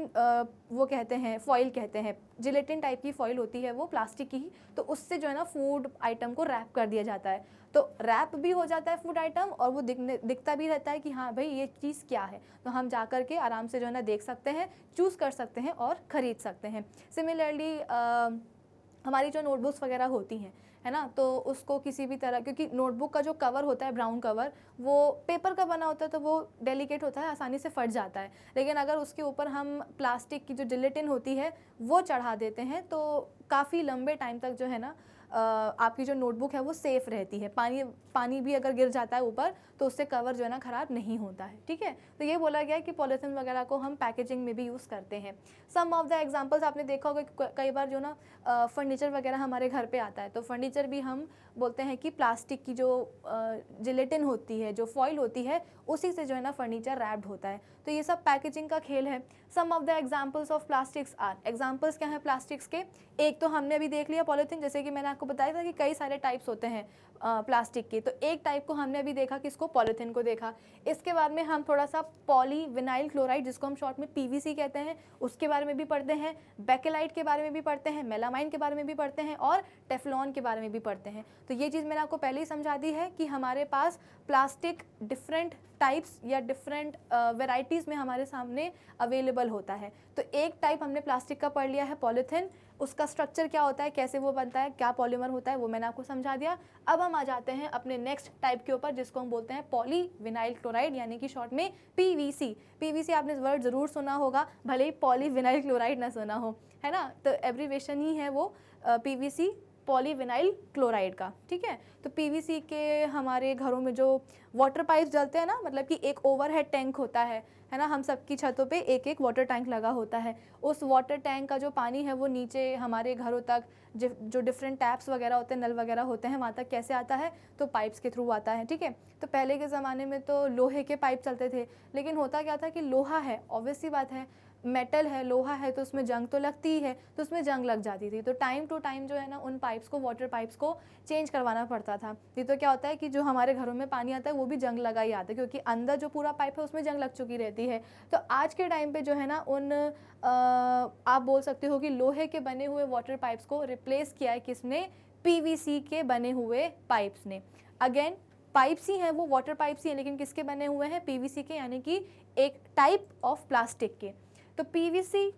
[SPEAKER 1] वो कहते हैं फॉइल कहते हैं जिलेटिन टाइप की फॉइल होती है वो प्लास्टिक की ही तो उससे जो है ना फूड आइटम को रैप कर दिया जाता है तो रैप भी हो जाता है फूड आइटम और वो दिखने दिखता भी रहता है कि हाँ भाई ये चीज़ क्या है तो हम जा कर के आराम से जो है ना देख सकते हैं चूज़ कर सकते हैं और ख़रीद सकते हैं सिमिलरली हमारी जो नोटबुक्स वगैरह होती हैं है ना तो उसको किसी भी तरह क्योंकि नोटबुक का जो कवर होता है ब्राउन कवर वो पेपर का बना होता है तो वो डेलिकेट होता है आसानी से फट जाता है लेकिन अगर उसके ऊपर हम प्लास्टिक की जो जिलेटिन होती है वो चढ़ा देते हैं तो काफ़ी लंबे टाइम तक जो है ना आपकी जो नोटबुक है वो सेफ़ रहती है पानी पानी भी अगर गिर जाता है ऊपर तो उससे कवर जो है ना ख़राब नहीं होता है ठीक है तो ये बोला गया कि पॉलीथिन वगैरह को हम पैकेजिंग में भी यूज़ करते हैं सम ऑफ द एग्जाम्पल्स आपने देखा होगा कई बार जो ना फर्नीचर वगैरह हमारे घर पर आता है तो फर्नीचर भी हम बोलते हैं कि प्लास्टिक की जो जिलेटिन होती है जो फॉइल होती है उसी से जो है ना फर्नीचर रैप्ड होता है तो ये सब पैकेजिंग का खेल है some of the examples of plastics are examples क्या हैं प्लास्टिक्स के एक तो हमने अभी देख लिया पॉलीथिन जैसे कि मैंने आपको बताया था कि कई सारे टाइप्स होते हैं प्लास्टिक की तो एक टाइप को हमने अभी देखा किसको पॉलीथिन को देखा इसके बाद में हम थोड़ा सा पॉलीविनाइल क्लोराइड जिसको हम शॉर्ट में पीवीसी कहते हैं उसके बारे में भी पढ़ते हैं बेकेलाइट के बारे में भी पढ़ते हैं मेलामाइन के बारे में भी पढ़ते हैं और टेफलॉन के बारे में भी पढ़ते हैं तो ये चीज़ मैंने आपको पहले ही समझा दी है कि हमारे पास प्लास्टिक डिफरेंट टाइप्स या डिफरेंट वेराइटीज़ में हमारे सामने अवेलेबल होता है तो एक टाइप हमने प्लास्टिक का पढ़ लिया है पॉलीथिन उसका स्ट्रक्चर क्या होता है कैसे वो बनता है क्या पॉलीमर होता है वो मैंने आपको समझा दिया अब हम आ जाते हैं अपने नेक्स्ट टाइप के ऊपर जिसको हम बोलते हैं पॉलीविनाइल क्लोराइड यानी कि शॉर्ट में पीवीसी पीवीसी आपने वर्ड ज़रूर सुना होगा भले ही पॉलीविनाइल क्लोराइड ना सुना हो है ना तो एब्रीवेशन ही है वो पी पॉलीविनाइल क्लोराइड का ठीक है तो पीवीसी के हमारे घरों में जो वाटर पाइप जलते हैं ना मतलब कि एक ओवरहेड टैंक होता है है ना हम सबकी छतों पे एक एक वाटर टैंक लगा होता है उस वाटर टैंक का जो पानी है वो नीचे हमारे घरों तक जो डिफरेंट टैप्स वगैरह होते हैं नल वगैरह होते हैं वहाँ तक कैसे आता है तो पाइप्स के थ्रू आता है ठीक है तो पहले के ज़माने में तो लोहे के पाइप चलते थे लेकिन होता क्या था कि लोहा है ऑब्वियसली बात है मेटल है लोहा है तो उसमें जंग तो लगती ही है तो उसमें जंग लग जाती थी तो टाइम टू टाइम जो है ना उन पाइप्स को वाटर पाइप्स को चेंज करवाना पड़ता था नहीं तो क्या होता है कि जो हमारे घरों में पानी आता है वो भी जंग लगा ही आता है क्योंकि अंदर जो पूरा पाइप है उसमें जंग लग चुकी रहती है तो आज के टाइम पर जो है ना उन आ, आप बोल सकते हो कि लोहे के बने हुए वाटर पाइप्स को रिप्लेस किया है किसने पी के बने हुए पाइप्स ने अगेन पाइप्स ही हैं वो वाटर पाइप्स ही हैं लेकिन किसके बने हुए हैं पी के यानी कि एक टाइप ऑफ प्लास्टिक के तो PVC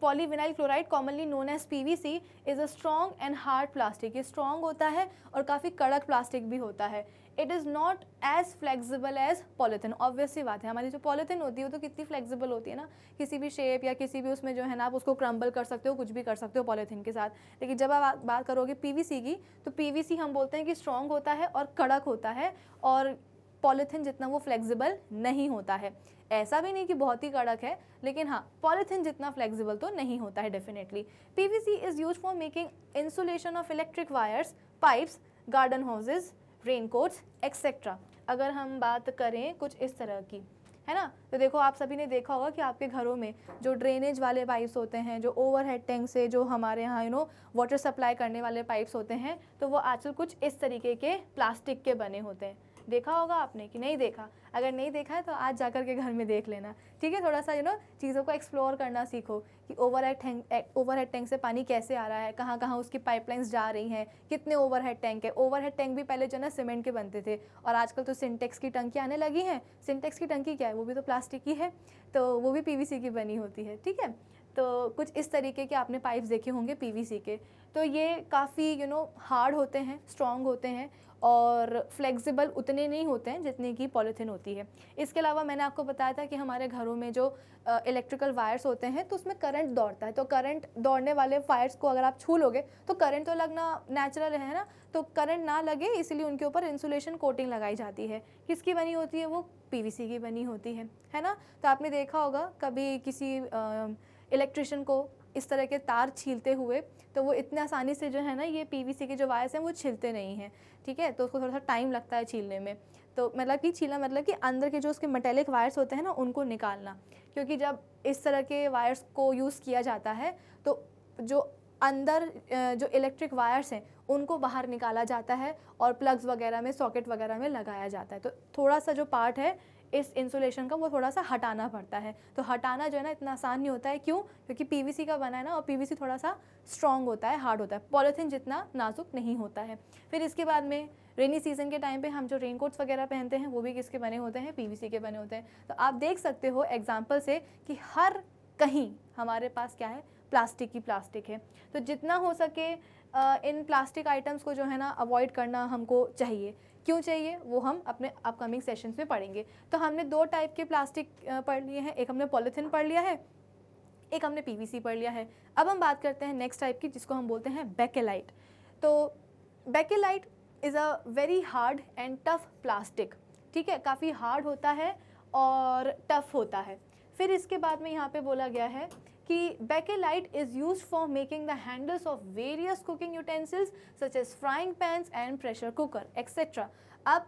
[SPEAKER 1] polyvinyl chloride commonly known as PVC is a strong and hard plastic ये स्ट्रॉन्ग होता है और काफ़ी कड़क प्लास्टिक भी होता है it is not as flexible as polythene obviously बात है हमारी जो पॉलीथिन होती है वो तो कितनी फ्लेक्सिबल होती है ना किसी भी शेप या किसी भी उसमें जो है ना आप उसको क्रम्बल कर सकते हो कुछ भी कर सकते हो पॉलीथिन के साथ लेकिन जब आप बात करोगे सी की तो सी हम बोलते हैं कि स्ट्रॉन्ग होता है और कड़क होता है और पॉलीथिन जितना वो फ्लेक्सिबल नहीं होता है ऐसा भी नहीं कि बहुत ही कड़क है लेकिन हाँ पॉलीथिन जितना फ्लेक्सिबल तो नहीं होता है definitely PVC is use for making insulation of electric wires pipes garden hoses raincoats etcetera अगर हम बात करें कुछ इस तरह की है ना तो देखो आप सभी ने देखा होगा कि आपके घरों में जो ड्रेनेज वाले पाइप्स होते हैं जो ओवरहेड टैंक से जो हमारे यहाँ यू नो वाटर सप्लाई करने वाले पाइप्स होते हैं तो वो आजकल कुछ इस तरीके के प्लास्टिक के बने होते हैं देखा होगा आपने कि नहीं देखा अगर नहीं देखा है तो आज जाकर के घर में देख लेना ठीक है थोड़ा सा यू नो चीज़ों को एक्सप्लोर करना सीखो कि overhead tank overhead tank से पानी कैसे आ रहा है कहाँ कहाँ उसकी पाइपलाइंस जा रही हैं कितने ओवर हेड टैंक है ओवर हेड टैंक भी पहले जो ना सीमेंट के बनते थे और आजकल तो सिंटेक्स की टंकी आने लगी हैं सिंटेक्स की टंकी क्या है वो भी तो प्लास्टिक की है तो वो भी पी की बनी होती है ठीक है तो कुछ इस तरीके के आपने पाइप्स देखे होंगे पीवीसी के तो ये काफ़ी यू नो हार्ड होते हैं स्ट्रॉन्ग होते हैं और फ्लेक्सिबल उतने नहीं होते हैं जितने की पॉलीथीन होती है इसके अलावा मैंने आपको बताया था कि हमारे घरों में जो इलेक्ट्रिकल वायर्स होते हैं तो उसमें करंट दौड़ता है तो करंट दौड़ने वाले वायर्स को अगर आप छू लोगे तो करंट तो लगना नेचुरल है ना तो करंट ना लगे इसीलिए उनके ऊपर इंसुलेशन कोटिंग लगाई जाती है किसकी बनी होती है वो पी की बनी होती है है ना तो आपने देखा होगा कभी किसी आ, इलेक्ट्रिशियन को इस तरह के तार छीलते हुए तो वो इतने आसानी से जो है ना ये पीवीसी के जो वायर्स हैं वो छीलते नहीं हैं ठीक है तो उसको थोड़ा सा टाइम लगता है छीलने में तो मतलब कि छीला मतलब कि अंदर के जो उसके मेटेलिक वायर्स होते हैं ना उनको निकालना क्योंकि जब इस तरह के वायर्स को यूज़ किया जाता है तो जो अंदर जो इलेक्ट्रिक वायर्स हैं उनको बाहर निकाला जाता है और प्लग्स वगैरह में सॉकेट वगैरह में लगाया जाता है तो थोड़ा सा जो पार्ट है इस इंसुलेशन का वो थोड़ा सा हटाना पड़ता है तो हटाना जो है ना इतना आसान नहीं होता है क्यों क्योंकि पीवीसी का बना है ना और पीवीसी थोड़ा सा स्ट्रॉन्ग होता है हार्ड होता है पॉलीथीन जितना नाजुक नहीं होता है फिर इसके बाद में रेनी सीजन के टाइम पे हम जो रेन कोट्स वगैरह पहनते हैं वो भी किसके बने होते हैं पीवीसी के बने होते हैं तो आप देख सकते हो एग्जाम्पल से कि हर कहीं हमारे पास क्या है प्लास्टिक ही प्लास्टिक है तो जितना हो सके इन प्लास्टिक आइटम्स को जो है ना अवॉइड करना हमको चाहिए क्यों चाहिए वो हम अपने अपकमिंग सेशंस में पढ़ेंगे तो हमने दो टाइप के प्लास्टिक पढ़ लिए हैं एक हमने पॉलीथिन पढ़ लिया है एक हमने पीवीसी पढ़ लिया है अब हम बात करते हैं नेक्स्ट टाइप की जिसको हम बोलते हैं बेकेलाइट तो bakelite is a very hard and tough plastic ठीक है काफ़ी हार्ड होता है और टफ़ होता है फिर इसके बाद में यहाँ पे बोला गया है कि bakelite is use for making the handles of various cooking utensils such as frying pans and pressure cooker etcetera अब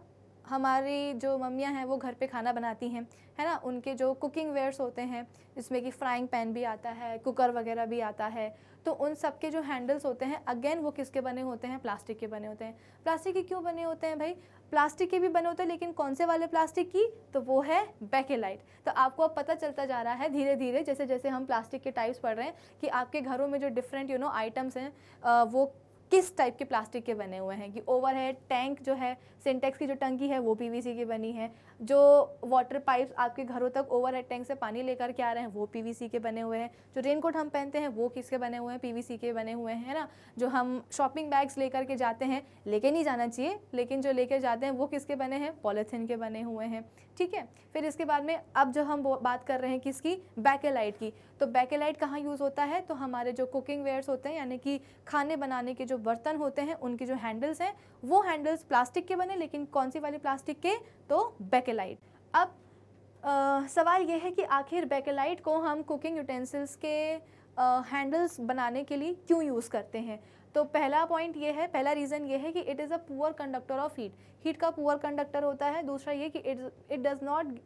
[SPEAKER 1] हमारी जो मम्मियाँ हैं वो घर पे खाना बनाती हैं है ना उनके जो कुकिंग वेयर्स होते हैं जिसमें कि फ्राइंग पैन भी आता है कुकर वगैरह भी आता है तो उन सब के जो हैंडल्स होते हैं अगेन वो किसके बने होते हैं प्लास्टिक के बने होते हैं प्लास्टिक के क्यों बने होते हैं भाई प्लास्टिक के भी बने होते हैं लेकिन कौन से वाले प्लास्टिक की तो वो है बेकेलाइट तो आपको अब पता चलता जा रहा है धीरे धीरे जैसे जैसे हम प्लास्टिक के टाइप्स पढ़ रहे हैं कि आपके घरों में जो डिफरेंट यू नो आइटम्स हैं वो किस टाइप के प्लास्टिक के बने हुए हैं कि ओवर टैंक जो है सिंटेक्स की जो टंकी है वो पीवीसी की बनी है जो वाटर पाइप्स आपके घरों तक ओवर हेड टैंक से पानी लेकर के आ रहे हैं वो पीवीसी के बने हुए हैं जो रेनकोट हम पहनते हैं वो किसके बने हुए हैं पीवीसी के बने हुए हैं ना जो हम शॉपिंग बैग्स लेकर के जाते हैं लेके नहीं जाना चाहिए लेकिन जो लेकर जाते हैं वो किसके बने हैं पॉलीथीन के बने हुए हैं ठीक है फिर इसके बाद में अब जो हम बात कर रहे हैं किसकी बैकेलाइट की तो बैकेलाइट कहाँ यूज़ होता है तो हमारे जो कुकिंग वेयर्स होते हैं यानी कि खाने बनाने के जो बर्तन होते हैं उनके जो हैंडल्स हैं वो हैंडल्स प्लास्टिक के बने लेकिन कौन सी वाली प्लास्टिक के तो बेकेलाइट अब आ, सवाल यह है कि आखिर बेकेलाइट को हम कुकिंग यूटेंसिल्स के हैंडल्स बनाने के लिए क्यों यूज़ करते हैं तो पहला पॉइंट ये है पहला रीज़न ये है कि it is a poor conductor of heat heat का पुअर कंडक्टर होता है दूसरा ये कि it it does not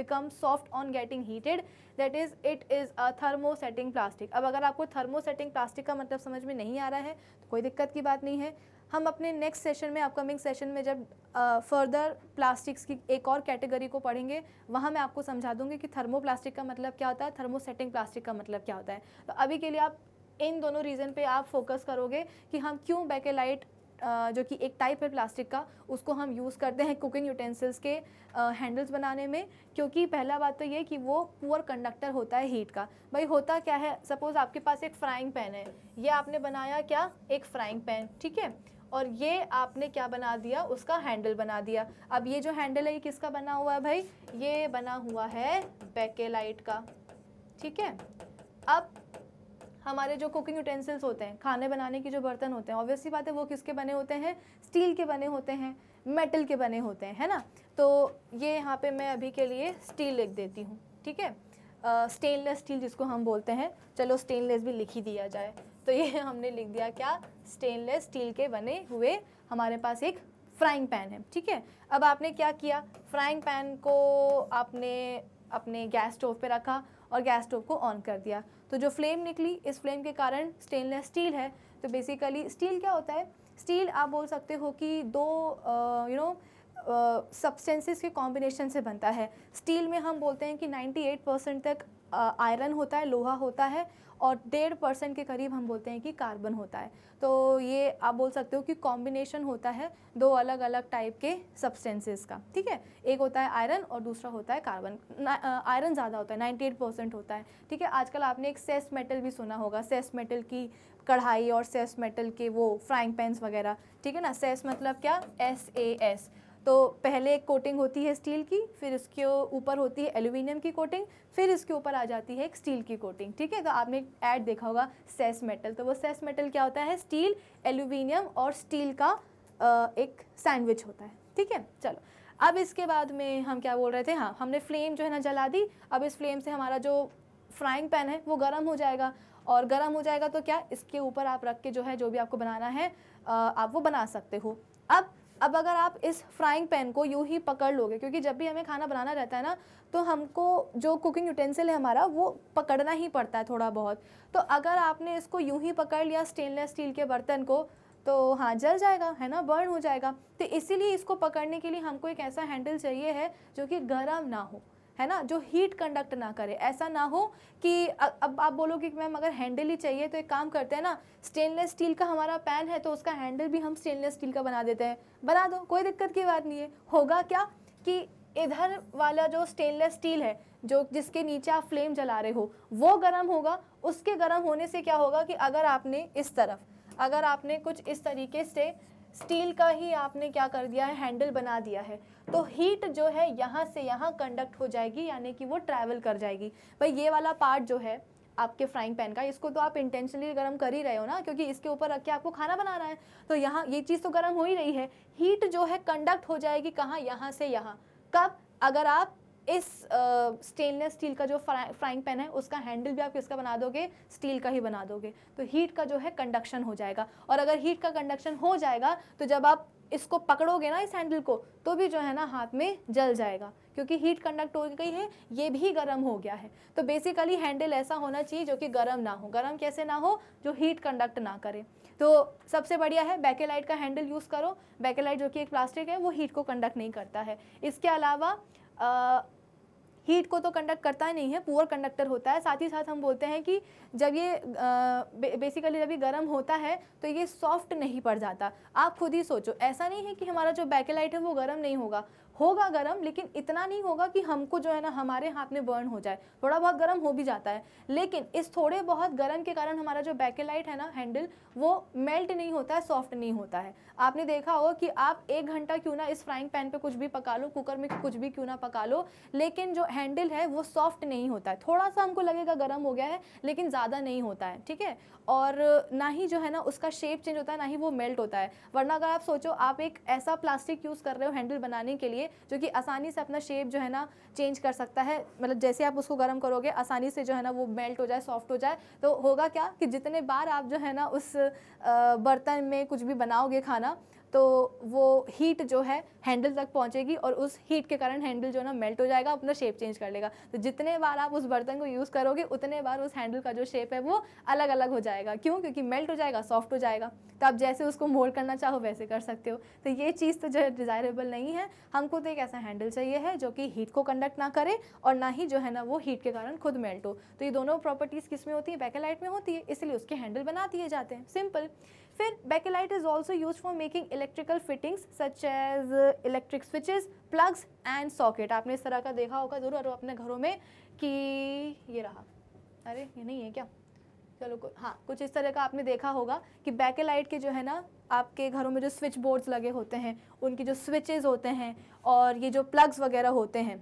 [SPEAKER 1] become soft on getting heated that is it is a thermosetting plastic अब अगर आपको थर्मोसेटिंग प्लास्टिक का मतलब समझ में नहीं आ रहा है तो कोई दिक्कत की बात नहीं है हम अपने नेक्स्ट सेशन में अपकमिंग सेशन में जब फर्दर uh, प्लास्टिक्स की एक और कैटेगरी को पढ़ेंगे वहाँ मैं आपको समझा दूँगी कि थर्मोप्लास्टिक का मतलब क्या होता है थर्मोसेटिंग प्लास्टिक का मतलब क्या होता है तो अभी के लिए आप इन दोनों रीज़न पे आप फोकस करोगे कि हम क्यों बैकेलाइट जो कि एक टाइप है प्लास्टिक का उसको हम यूज़ करते हैं कुकिंग यूटेंसिल्स के हैंडल्स बनाने में क्योंकि पहला बात तो ये कि वो पुअर कंडक्टर होता है हीट का भाई होता क्या है सपोज़ आपके पास एक फ्राइंग पैन है ये आपने बनाया क्या एक फ्राइंग पैन ठीक है और ये आपने क्या बना दिया उसका हैंडल बना दिया अब ये जो हैंडल है ये किसका बना हुआ है भाई ये बना हुआ है बेकेलाइट का ठीक है अब हमारे जो कुकिंग यूटेंसिल्स होते हैं खाने बनाने के जो बर्तन होते हैं ऑब्वियसली बात है वो किसके बने होते हैं स्टील के बने होते हैं मेटल के बने होते हैं है ना तो ये यहाँ पे मैं अभी के लिए स्टील लिख देती हूँ ठीक है स्टेनलेस स्टील जिसको हम बोलते हैं चलो स्टेनलेस भी लिख ही दिया जाए तो ये हमने लिख दिया क्या स्टेनलेस स्टील के बने हुए हमारे पास एक फ्राइंग पैन है ठीक है अब आपने क्या किया फ्राइंग पैन को आपने अपने गैस स्टोव पे रखा और गैस स्टोव को ऑन कर दिया तो जो फ्लेम निकली इस फ्लेम के कारण स्टेनलेस स्टील है तो बेसिकली स्टील क्या होता है स्टील आप बोल सकते हो कि दो यू नो सब्सटेंसेस के कॉम्बिनेशन से बनता है स्टील में हम बोलते हैं कि 98 परसेंट तक आयरन होता है लोहा होता है और डेढ़ परसेंट के करीब हम बोलते हैं कि कार्बन होता है तो ये आप बोल सकते हो कि कॉम्बिनेशन होता है दो अलग अलग टाइप के सब्सटेंसेस का ठीक है एक होता है आयरन और दूसरा होता है कार्बन आयरन ज़्यादा होता है नाइन्टी एट परसेंट होता है ठीक है आजकल आपने एक सेस मेटल भी सुना होगा सेस मेटल की कढ़ाई और सेस मेटल के वो फ्राइंग पैंस वगैरह ठीक है ना सेस मतलब क्या एस ए एस तो पहले एक कोटिंग होती है स्टील की फिर उसके ऊपर होती है एल्यूमिनियम की कोटिंग फिर इसके ऊपर आ जाती है एक स्टील की कोटिंग ठीक है तो आपने एक ऐड देखा होगा सेस मेटल तो वो सेस मेटल क्या होता है स्टील एल्यूमिनियम और स्टील का एक सैंडविच होता है ठीक है चलो अब इसके बाद में हम क्या बोल रहे थे हाँ हमने फ्लेम जो है ना जला दी अब इस फ्लेम से हमारा जो फ्राइंग पैन है वो गर्म हो जाएगा और गर्म हो जाएगा तो क्या इसके ऊपर आप रख के जो है जो भी आपको बनाना है आप वो बना सकते हो अब अब अगर आप इस फ्राइंग पैन को यूँ ही पकड़ लोगे क्योंकि जब भी हमें खाना बनाना रहता है ना तो हमको जो कुकिंग यूटेंसिल है हमारा वो पकड़ना ही पड़ता है थोड़ा बहुत तो अगर आपने इसको यूँ ही पकड़ लिया स्टेनलेस स्टील के बर्तन को तो हाँ जल जाएगा है ना बर्न हो जाएगा तो इसीलिए इसको पकड़ने के लिए हमको एक ऐसा हैंडल चाहिए है जो कि गर्म ना हो है ना जो हीट कंडक्ट ना करे ऐसा ना हो कि अब आप बोलोगे कि मैम अगर हैंडल ही चाहिए तो एक काम करते हैं ना स्टेनलेस स्टील का हमारा पैन है तो उसका हैंडल भी हम स्टेनलेस स्टील का बना देते हैं बना दो कोई दिक्कत की बात नहीं है होगा क्या कि इधर वाला जो स्टेनलेस स्टील है जो जिसके नीचे आप फ्लेम जला रहे हो वो गर्म होगा उसके गर्म होने से क्या होगा कि अगर आपने इस तरफ अगर आपने कुछ इस तरीके से स्टील का ही आपने क्या कर दिया है हैंडल बना दिया है तो हीट जो है यहाँ से यहाँ कंडक्ट हो जाएगी यानी कि वो ट्रैवल कर जाएगी भाई ये वाला पार्ट जो है आपके फ्राइंग पैन का इसको तो आप इंटेंशनली गर्म कर ही रहे हो ना क्योंकि इसके ऊपर रख के आपको खाना बनाना है तो यहाँ ये चीज़ तो गर्म हो ही रही है हीट जो है कंडक्ट हो जाएगी कहाँ यहाँ से यहाँ कब अगर आप इस स्टेनलेस स्टील का जो फ्राइंग पैन है उसका हैंडल भी आप किसका बना दोगे स्टील का ही बना दोगे तो हीट का जो है कंडक्शन हो जाएगा और अगर हीट का कंडक्शन हो जाएगा तो जब आप इसको पकड़ोगे ना इस हैंडल को तो भी जो है ना हाथ में जल जाएगा क्योंकि हीट कंडक्ट हो गई है ये भी गर्म हो गया है तो बेसिकली हैंडल ऐसा होना चाहिए जो कि गर्म ना हो गर्म कैसे ना हो जो हीट कंडक्ट ना करे तो सबसे बढ़िया है बैकेलाइट का हैंडल यूज़ करो बैकेलाइट जो कि एक प्लास्टिक है वो हीट को कंडक्ट नहीं करता है इसके अलावा हीट को तो कंडक्ट करता ही नहीं है पुअर कंडक्टर होता है साथ ही साथ हम बोलते हैं कि जब ये आ, बेसिकली जब ये गर्म होता है तो ये सॉफ्ट नहीं पड़ जाता आप खुद ही सोचो ऐसा नहीं है कि हमारा जो बैकेलाइट है वो गर्म नहीं होगा होगा गर्म लेकिन इतना नहीं होगा कि हमको जो है ना हमारे हाथ में बर्न हो जाए थोड़ा बहुत गर्म हो भी जाता है लेकिन इस थोड़े बहुत गर्म के कारण हमारा जो बैकेलाइट है ना हैंडल वो मेल्ट नहीं होता है सॉफ्ट नहीं होता है आपने देखा होगा कि आप एक घंटा क्यों ना इस फ्राइंग पैन पर कुछ भी पका लो कुकर में कुछ भी क्यों ना पका लो लेकिन जो हैंडल है वो सॉफ्ट नहीं होता है थोड़ा सा हमको लगेगा गर्म हो गया है लेकिन ज़्यादा नहीं होता है ठीक है और ना ही जो है ना उसका शेप चेंज होता है ना ही वो मेल्ट होता है वरना अगर आप सोचो आप एक ऐसा प्लास्टिक यूज़ कर रहे हो हैंडल बनाने के लिए जो कि आसानी से अपना शेप जो है ना चेंज कर सकता है मतलब जैसे आप उसको गर्म करोगे आसानी से जो है ना वो मेल्ट हो जाए सॉफ्ट हो जाए तो होगा क्या कि जितने बार आप जो है ना उस बर्तन में कुछ भी बनाओगे खाना तो वो हीट जो है हैंडल तक पहुंचेगी और उस हीट के कारण हैंडल जो है ना मेल्ट हो जाएगा अपना शेप चेंज कर लेगा तो जितने बार आप उस बर्तन को यूज़ करोगे उतने बार उस हैंडल का जो शेप है वो अलग अलग हो जाएगा क्यों क्योंकि मेल्ट हो जाएगा सॉफ्ट हो जाएगा तो आप जैसे उसको मोल्ड करना चाहो वैसे कर सकते हो तो ये चीज़ तो जो डिज़ायरेबल नहीं है हमको तो एक ऐसा हैंडल चाहिए है जो कि हीट को कंडक्ट ना करे और ना ही जो है ना वो हीट के कारण खुद मेल्ट हो तो ये दोनों प्रॉपर्टीज़ किस में होती है बैकेलाइट में होती है इसलिए उसके हैंडल बना दिए जाते हैं सिंपल फिर bakelite is also use for making electrical fittings such as electric switches plugs and socket आपने इस तरह का देखा होगा ज़रूर अपने घरों में कि ये रहा अरे ये नहीं है क्या चलो को, हाँ कुछ इस तरह का आपने देखा होगा कि बैकेलाइट के जो है ना आपके घरों में जो स्विच बोर्ड्स लगे होते हैं उनकी जो स्विचेज होते हैं और ये जो प्लग्स वगैरह होते हैं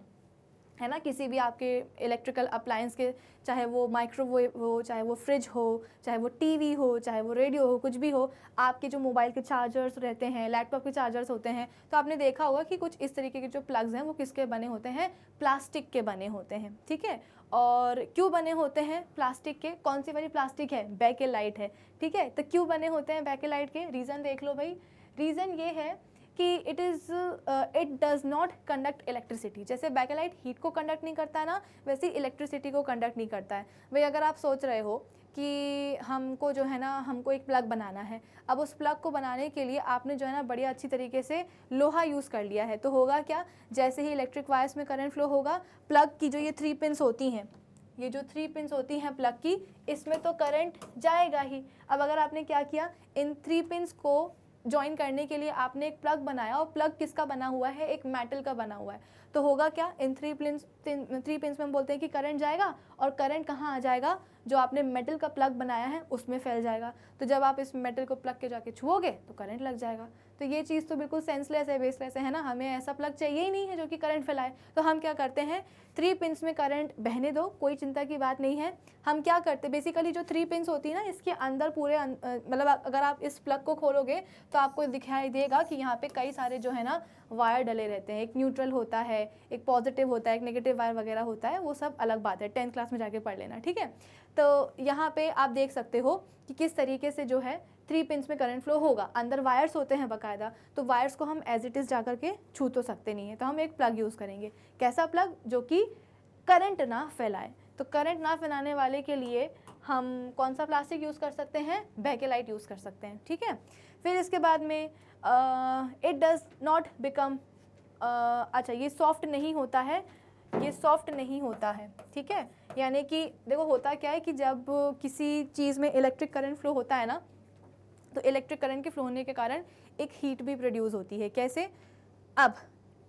[SPEAKER 1] है ना किसी भी आपके इलेक्ट्रिकल अप्लायंस के चाहे वो माइक्रोवेव हो चाहे वो फ्रिज हो चाहे वो टीवी हो चाहे वो रेडियो हो कुछ भी हो आपके जो मोबाइल के चार्जर्स रहते हैं लैपटॉप के चार्जर्स होते हैं तो आपने देखा होगा कि कुछ इस तरीके के जो प्लग्स हैं वो किसके बने होते हैं प्लास्टिक के बने होते हैं ठीक है और क्यों बने होते हैं प्लास्टिक के कौन सी वाली प्लास्टिक है बैके लाइट है ठीक है तो क्यों बने होते हैं बैके लाइट के रीज़न देख लो भाई रीज़न ये है कि it is it does not conduct electricity जैसे बैकेलाइट हीट को कंडक्ट नहीं करता है ना वैसे ही इलेक्ट्रिसिटी को कंडक्ट नहीं करता है भाई अगर आप सोच रहे हो कि हमको जो है ना हमको एक प्लग बनाना है अब उस प्लग को बनाने के लिए आपने जो है ना बढ़िया अच्छी तरीके से लोहा यूज़ कर लिया है तो होगा क्या जैसे ही इलेक्ट्रिक वायर्स में करंट फ्लो होगा प्लग की जो ये थ्री पिंस होती हैं ये जो थ्री पिंस होती हैं प्लग की इसमें तो करंट जाएगा ही अब अगर आपने क्या किया इन थ्री पिंस को ज्वाइन करने के लिए आपने एक प्लग बनाया और प्लग किसका बना हुआ है एक मेटल का बना हुआ है तो होगा क्या इन थ्री पिन्स थ्री पिन में हम बोलते हैं कि करंट जाएगा और करंट कहाँ आ जाएगा जो आपने मेटल का प्लग बनाया है उसमें फैल जाएगा तो जब आप इस मेटल को प्लग के जाके छुओगे तो करंट लग जाएगा तो ये चीज़ तो बिल्कुल सेंसलेस है वेस्टलेस है ना हमें ऐसा प्लग चाहिए ही नहीं है जो कि करंट फैलाए तो हम क्या करते हैं थ्री पिन्स में करंट बहने दो कोई चिंता की बात नहीं है हम क्या करते बेसिकली जो थ्री पिन्स होती है ना इसके अंदर पूरे अं, मतलब अगर आप इस प्लग को खोलोगे तो आपको दिखाई देगा कि यहाँ पर कई सारे जो है ना वायर डले रहते हैं एक न्यूट्रल होता है है एक पॉजिटिव होता है एक नेगेटिव वायर वगैरह होता है वो सब अलग बात है टेंथ क्लास में जाके पढ़ लेना ठीक है तो यहाँ पे आप देख सकते हो कि किस तरीके से जो है थ्री पिंस में करंट फ्लो होगा अंदर वायर्स होते हैं बकायदा तो वायर्स को हम एज इट इज़ जा के छू तो सकते नहीं है तो हम एक प्लग यूज़ करेंगे कैसा प्लग जो कि करंट ना फैलाए तो करंट ना फैलाने वाले के लिए हम कौन सा प्लास्टिक यूज़ कर सकते हैं लाइट यूज़ कर सकते हैं ठीक है फिर इसके बाद में इट डज़ नॉट बिकम अच्छा ये सॉफ्ट नहीं होता है ये सॉफ्ट नहीं होता है ठीक है यानी कि देखो होता क्या है कि जब किसी चीज़ में इलेक्ट्रिक करंट फ्लो होता है ना तो इलेक्ट्रिक करंट के फ्लो होने के कारण एक हीट भी प्रोड्यूस होती है कैसे अब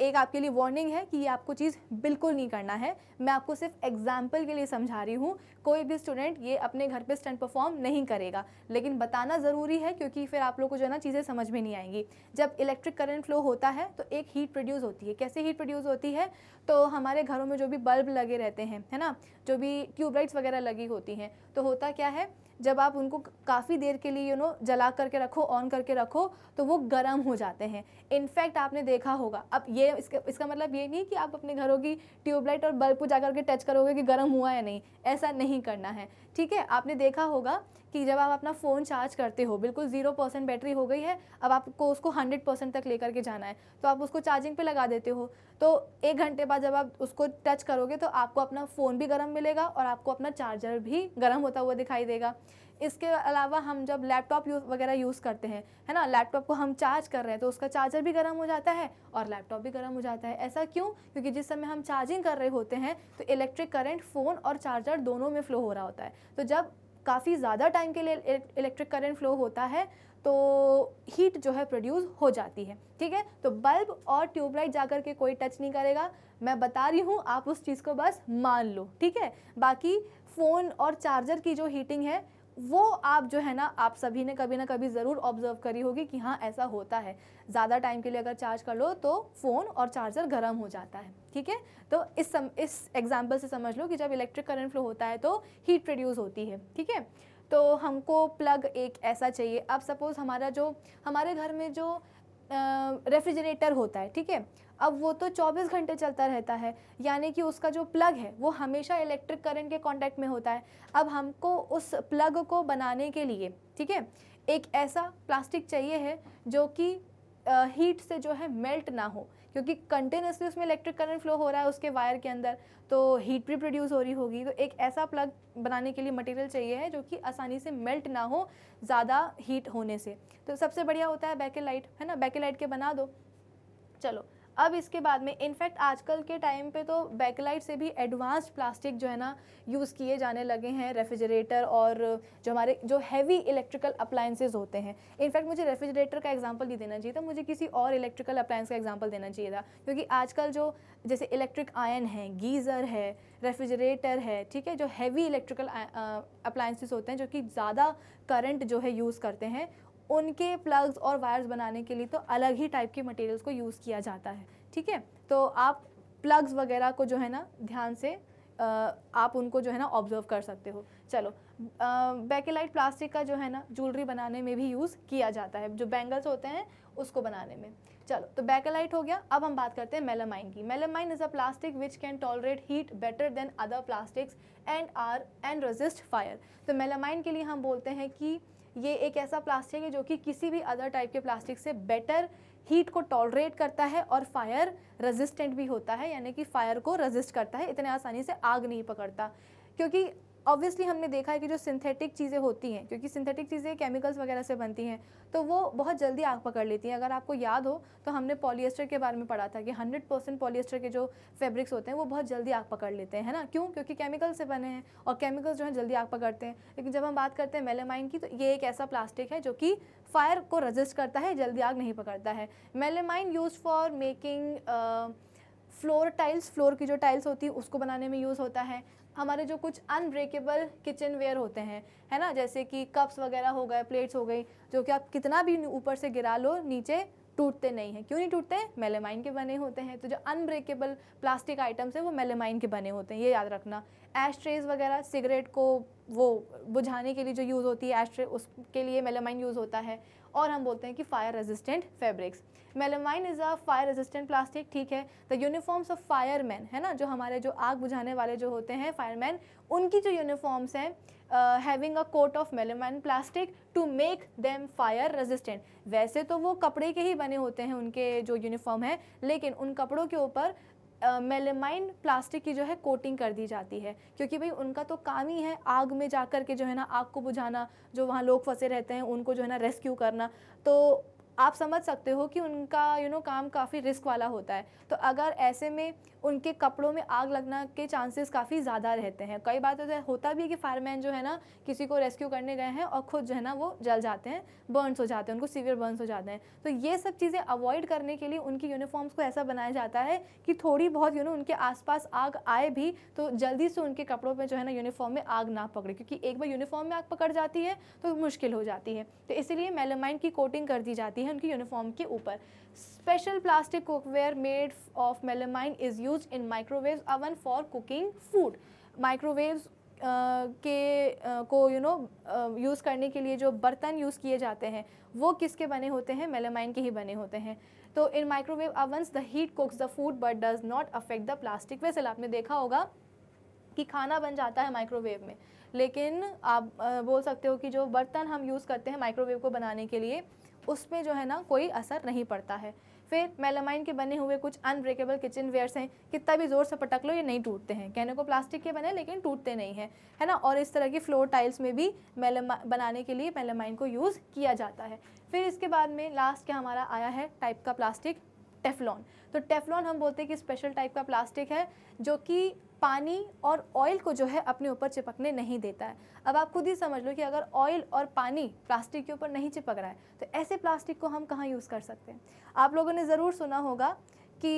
[SPEAKER 1] एक आपके लिए वार्निंग है कि ये आपको चीज़ बिल्कुल नहीं करना है मैं आपको सिर्फ एग्जाम्पल के लिए समझा रही हूँ कोई भी स्टूडेंट ये अपने घर पे स्टंट परफॉर्म नहीं करेगा लेकिन बताना ज़रूरी है क्योंकि फिर आप लोग को जो है ना चीज़ें समझ में नहीं आएंगी जब इलेक्ट्रिक करंट फ्लो होता है तो एक हीट प्रोड्यूस होती है कैसे हीट प्रोड्यूस होती है तो हमारे घरों में जो भी बल्ब लगे रहते हैं है ना जो भी ट्यूबलाइट्स वगैरह लगी होती हैं तो होता क्या है जब आप उनको काफ़ी देर के लिए यू नो जला करके रखो ऑन करके रखो तो वो गर्म हो जाते हैं इनफैक्ट आपने देखा होगा अब ये इसका इसका मतलब ये नहीं कि आप अपने घरों की ट्यूबलाइट और बल्ब को जा करके टच करोगे कि गर्म हुआ या नहीं ऐसा नहीं करना है ठीक है आपने देखा होगा कि जब आप अपना फ़ोन चार्ज करते हो बिल्कुल ज़ीरो परसेंट बैटरी हो गई है अब आपको उसको हंड्रेड परसेंट तक लेकर के जाना है तो आप उसको चार्जिंग पे लगा देते हो तो एक घंटे बाद जब आप उसको टच करोगे तो आपको अपना फ़ोन भी गर्म मिलेगा और आपको अपना चार्जर भी गर्म होता हुआ दिखाई देगा इसके अलावा हम जब लैपटॉप यूज वगैरह यूज़ करते हैं है ना लैपटॉप को हम चार्ज कर रहे हैं तो उसका चार्जर भी गर्म हो जाता है और लैपटॉप भी गर्म हो जाता है ऐसा क्यों क्योंकि जिस समय हम चार्जिंग कर रहे होते हैं तो इलेक्ट्रिक करंट फ़ोन और चार्जर दोनों में फ़्लो हो रहा होता है तो जब काफ़ी ज़्यादा टाइम के लिए इलेक्ट्रिक करंट फ्लो होता है तो हीट जो है प्रोड्यूस हो जाती है ठीक है तो बल्ब और ट्यूबलाइट जाकर के कोई टच नहीं करेगा मैं बता रही हूँ आप उस चीज़ को बस मान लो ठीक है बाकी फ़ोन और चार्जर की जो हीटिंग है वो आप जो है ना आप सभी ने कभी ना कभी ज़रूर ऑब्जर्व करी होगी कि हाँ ऐसा होता है ज़्यादा टाइम के लिए अगर चार्ज कर लो तो फ़ोन और चार्जर गर्म हो जाता है ठीक है तो इस सम इस एग्जाम्पल से समझ लो कि जब इलेक्ट्रिक करंट फ्लो होता है तो हीट प्रोड्यूस होती है ठीक है तो हमको प्लग एक ऐसा चाहिए अब सपोज़ हमारा जो हमारे घर में जो रेफ्रिजरेटर होता है ठीक है अब वो तो 24 घंटे चलता रहता है यानी कि उसका जो प्लग है वो हमेशा इलेक्ट्रिक करंट के कांटेक्ट में होता है अब हमको उस प्लग को बनाने के लिए ठीक है एक ऐसा प्लास्टिक चाहिए है जो कि हीट से जो है मेल्ट ना हो क्योंकि कंटिन्यूसली उसमें इलेक्ट्रिक करंट फ्लो हो रहा है उसके वायर के अंदर तो हीट भी प्रोड्यूस हो रही होगी तो एक ऐसा प्लग बनाने के लिए मटेरियल चाहिए है जो कि आसानी से मेल्ट ना हो ज़्यादा हीट होने से तो सबसे बढ़िया होता है बैकेलाइट है ना बैकेलाइट के बना दो चलो अब इसके बाद में इनफैक्ट आजकल के टाइम पे तो बैकलाइट से भी एडवांस प्लास्टिक जो है ना यूज़ किए जाने लगे हैं रेफ्रिजरेटर और जो हमारे जो हैवी इलेक्ट्रिकल अप्लाइंसेज होते हैं इनफैक्ट मुझे रेफ्रिजरेटर का एग्जाम्पल नहीं देना चाहिए था मुझे किसी और इलेक्ट्रिकल अप्लाइंस का एग्जाम्पल देना चाहिए था क्योंकि आजकल जो जैसे इलेक्ट्रिक आयन है गीज़र है रेफ्रिजरेटर है ठीक है जो हैवी इलेक्ट्रिकल अप्लाइंसेस होते हैं जो कि ज़्यादा करंट जो है यूज़ करते हैं उनके प्लग्स और वायर्स बनाने के लिए तो अलग ही टाइप के मटेरियल्स को यूज़ किया जाता है ठीक है तो आप प्लग्स वगैरह को जो है ना ध्यान से आप उनको जो है ना ऑब्जर्व कर सकते हो चलो बैकेलाइट प्लास्टिक का जो है ना ज्वेलरी बनाने में भी यूज़ किया जाता है जो बैंगल्स होते हैं उसको बनाने में चलो तो बैकेलाइट हो गया अब हम बात करते हैं मेलामाइन की melamine is a plastic which can tolerate heat better than other plastics and are and resist fire तो मेलामाइन के लिए हम बोलते हैं कि ये एक ऐसा प्लास्टिक है जो कि किसी भी अदर टाइप के प्लास्टिक से बेटर हीट को टॉलरेट करता है और फायर रेजिस्टेंट भी होता है यानी कि फायर को रेजिस्ट करता है इतने आसानी से आग नहीं पकड़ता क्योंकि ऑब्वियसली हमने देखा है कि जो सिंथेटिक चीज़ें होती हैं क्योंकि सिंथेटिक चीज़ें केमिकल्स वगैरह से बनती हैं तो वो बहुत जल्दी आग पकड़ लेती हैं अगर आपको याद हो तो हमने पॉलिएस्टर के बारे में पढ़ा था कि 100 परसेंट पॉलिएस्टर के जो फैब्रिक्स होते हैं वो बहुत जल्दी आग पकड़ लेते हैं है ना क्यों क्योंकि केमिकल से बने हैं और केमिकल्स जो हैं जल्दी आग पकड़ते हैं लेकिन जब हम बात करते हैं मेलेमाइन की तो ये एक ऐसा प्लास्टिक है जो कि फायर को रजिस्ट करता है जल्दी आग नहीं पकड़ता है melamine use for making floor tiles floor की जो टाइल्स होती है उसको बनाने में यूज़ होता है हमारे जो कुछ अनब्रेकेबल किचन वेयर होते हैं है ना जैसे कि कप्स वगैरह हो गए प्लेट्स हो गई जो कि आप कितना भी ऊपर से गिरा लो नीचे टूटते नहीं हैं क्यों नहीं टूटते मेलेमाइन के बने होते हैं तो जो अनब्रेकेबल प्लास्टिक आइटम्स हैं वो मेलेमाइन के बने होते हैं ये याद रखना एश ट्रेज वगैरह सिगरेट को वो बुझाने के लिए जो यूज़ होती है एश ट्रे उसके लिए मेलेमाइन यूज़ होता है और हम बोलते हैं कि fire resistant fabrics melamine is a fire resistant plastic ठीक है द यूनिफॉर्म्स ऑफ फायरमैन है ना जो हमारे जो आग बुझाने वाले जो होते हैं फायरमैन उनकी जो यूनिफॉर्म्स हैं having a coat of melamine plastic to make them fire resistant वैसे तो वो कपड़े के ही बने होते हैं उनके जो यूनिफॉर्म है लेकिन उन कपड़ों के ऊपर मेलेमाइन uh, प्लास्टिक की जो है कोटिंग कर दी जाती है क्योंकि भाई उनका तो काम ही है आग में जा कर के जो है ना आग को बुझाना जो वहाँ लोग फंसे रहते हैं उनको जो है ना रेस्क्यू करना तो आप समझ सकते हो कि उनका यू you नो know, काम काफ़ी रिस्क वाला होता है तो अगर ऐसे में उनके कपड़ों में आग लगना के चांसेस काफ़ी ज़्यादा रहते हैं कई बार तो होता भी है कि फायरमैन जो है ना किसी को रेस्क्यू करने गए हैं और खुद जो है ना वो जल जाते हैं बर्नस हो जाते हैं उनको सीवियर बर्नस हो जाते हैं तो ये सब चीज़ें अवॉइड करने के लिए उनकी यूनिफॉर्म्स को ऐसा बनाया जाता है कि थोड़ी बहुत यू नो उनके आसपास आग आए भी तो जल्दी से उनके कपड़ों पर जो है ना यूनिफॉर्म में आग ना पकड़े क्योंकि एक बार यूनिफॉर्म में आग पकड़ जाती है तो मुश्किल हो जाती है तो इसीलिए मेलेमाइन की कोटिंग कर दी जाती है उनकी यूनिफॉर्म के ऊपर special plastic cookware made of melamine is use in microwave oven for cooking food microwave के uh, को यू नो यूज़ करने के लिए जो बर्तन यूज़ किए जाते हैं वो किसके बने होते हैं मेलेमाइन के ही बने होते हैं तो in microwave ovens the heat cooks the food but does not affect the plastic vessel आपने देखा होगा कि खाना बन जाता है माइक्रोवेव में लेकिन आप uh, बोल सकते हो कि जो बर्तन हम यूज़ करते हैं माइक्रोवेव को बनाने के लिए उसमें जो है ना कोई असर नहीं पड़ता है फिर मेलामाइन के बने हुए कुछ अनब्रेकेबल किचन वेयर्स हैं कितना भी ज़ोर से पटक लो ये नहीं टूटते हैं कहने को प्लास्टिक के बने लेकिन टूटते नहीं हैं है ना और इस तरह की फ्लोर टाइल्स में भी मेलामा बनाने के लिए मेलामाइन को यूज़ किया जाता है फिर इसके बाद में लास्ट क्या हमारा आया है टाइप का प्लास्टिक टेफलॉन तो टेफलॉन हम बोलते हैं कि स्पेशल टाइप का प्लास्टिक है जो कि पानी और ऑयल को जो है अपने ऊपर चिपकने नहीं देता है अब आप खुद ही समझ लो कि अगर ऑयल और पानी प्लास्टिक के ऊपर नहीं चिपक रहा है तो ऐसे प्लास्टिक को हम कहाँ यूज़ कर सकते हैं आप लोगों ने ज़रूर सुना होगा कि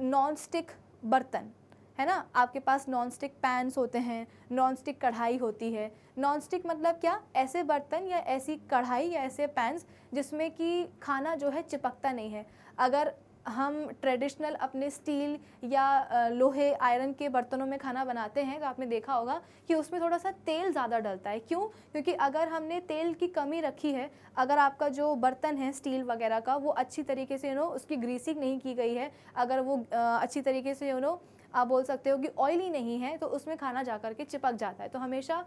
[SPEAKER 1] नॉन स्टिक बर्तन है ना आपके पास नॉन स्टिक पैंस होते हैं नॉन स्टिक कढ़ाई होती है नॉन स्टिक मतलब क्या ऐसे बर्तन या ऐसी कढ़ाई या ऐसे पैंस जिसमें कि खाना जो है चिपकता नहीं है अगर हम ट्रेडिशनल अपने स्टील या लोहे आयरन के बर्तनों में खाना बनाते हैं तो आपने देखा होगा कि उसमें थोड़ा सा तेल ज़्यादा डलता है क्यों क्योंकि अगर हमने तेल की कमी रखी है अगर आपका जो बर्तन है स्टील वगैरह का वो अच्छी तरीके से यू नो उसकी ग्रीसिंग नहीं की गई है अगर वो अच्छी तरीके से यू नो आप बोल सकते हो कि ऑयली नहीं है तो उसमें खाना जा कर के चिपक जाता है तो हमेशा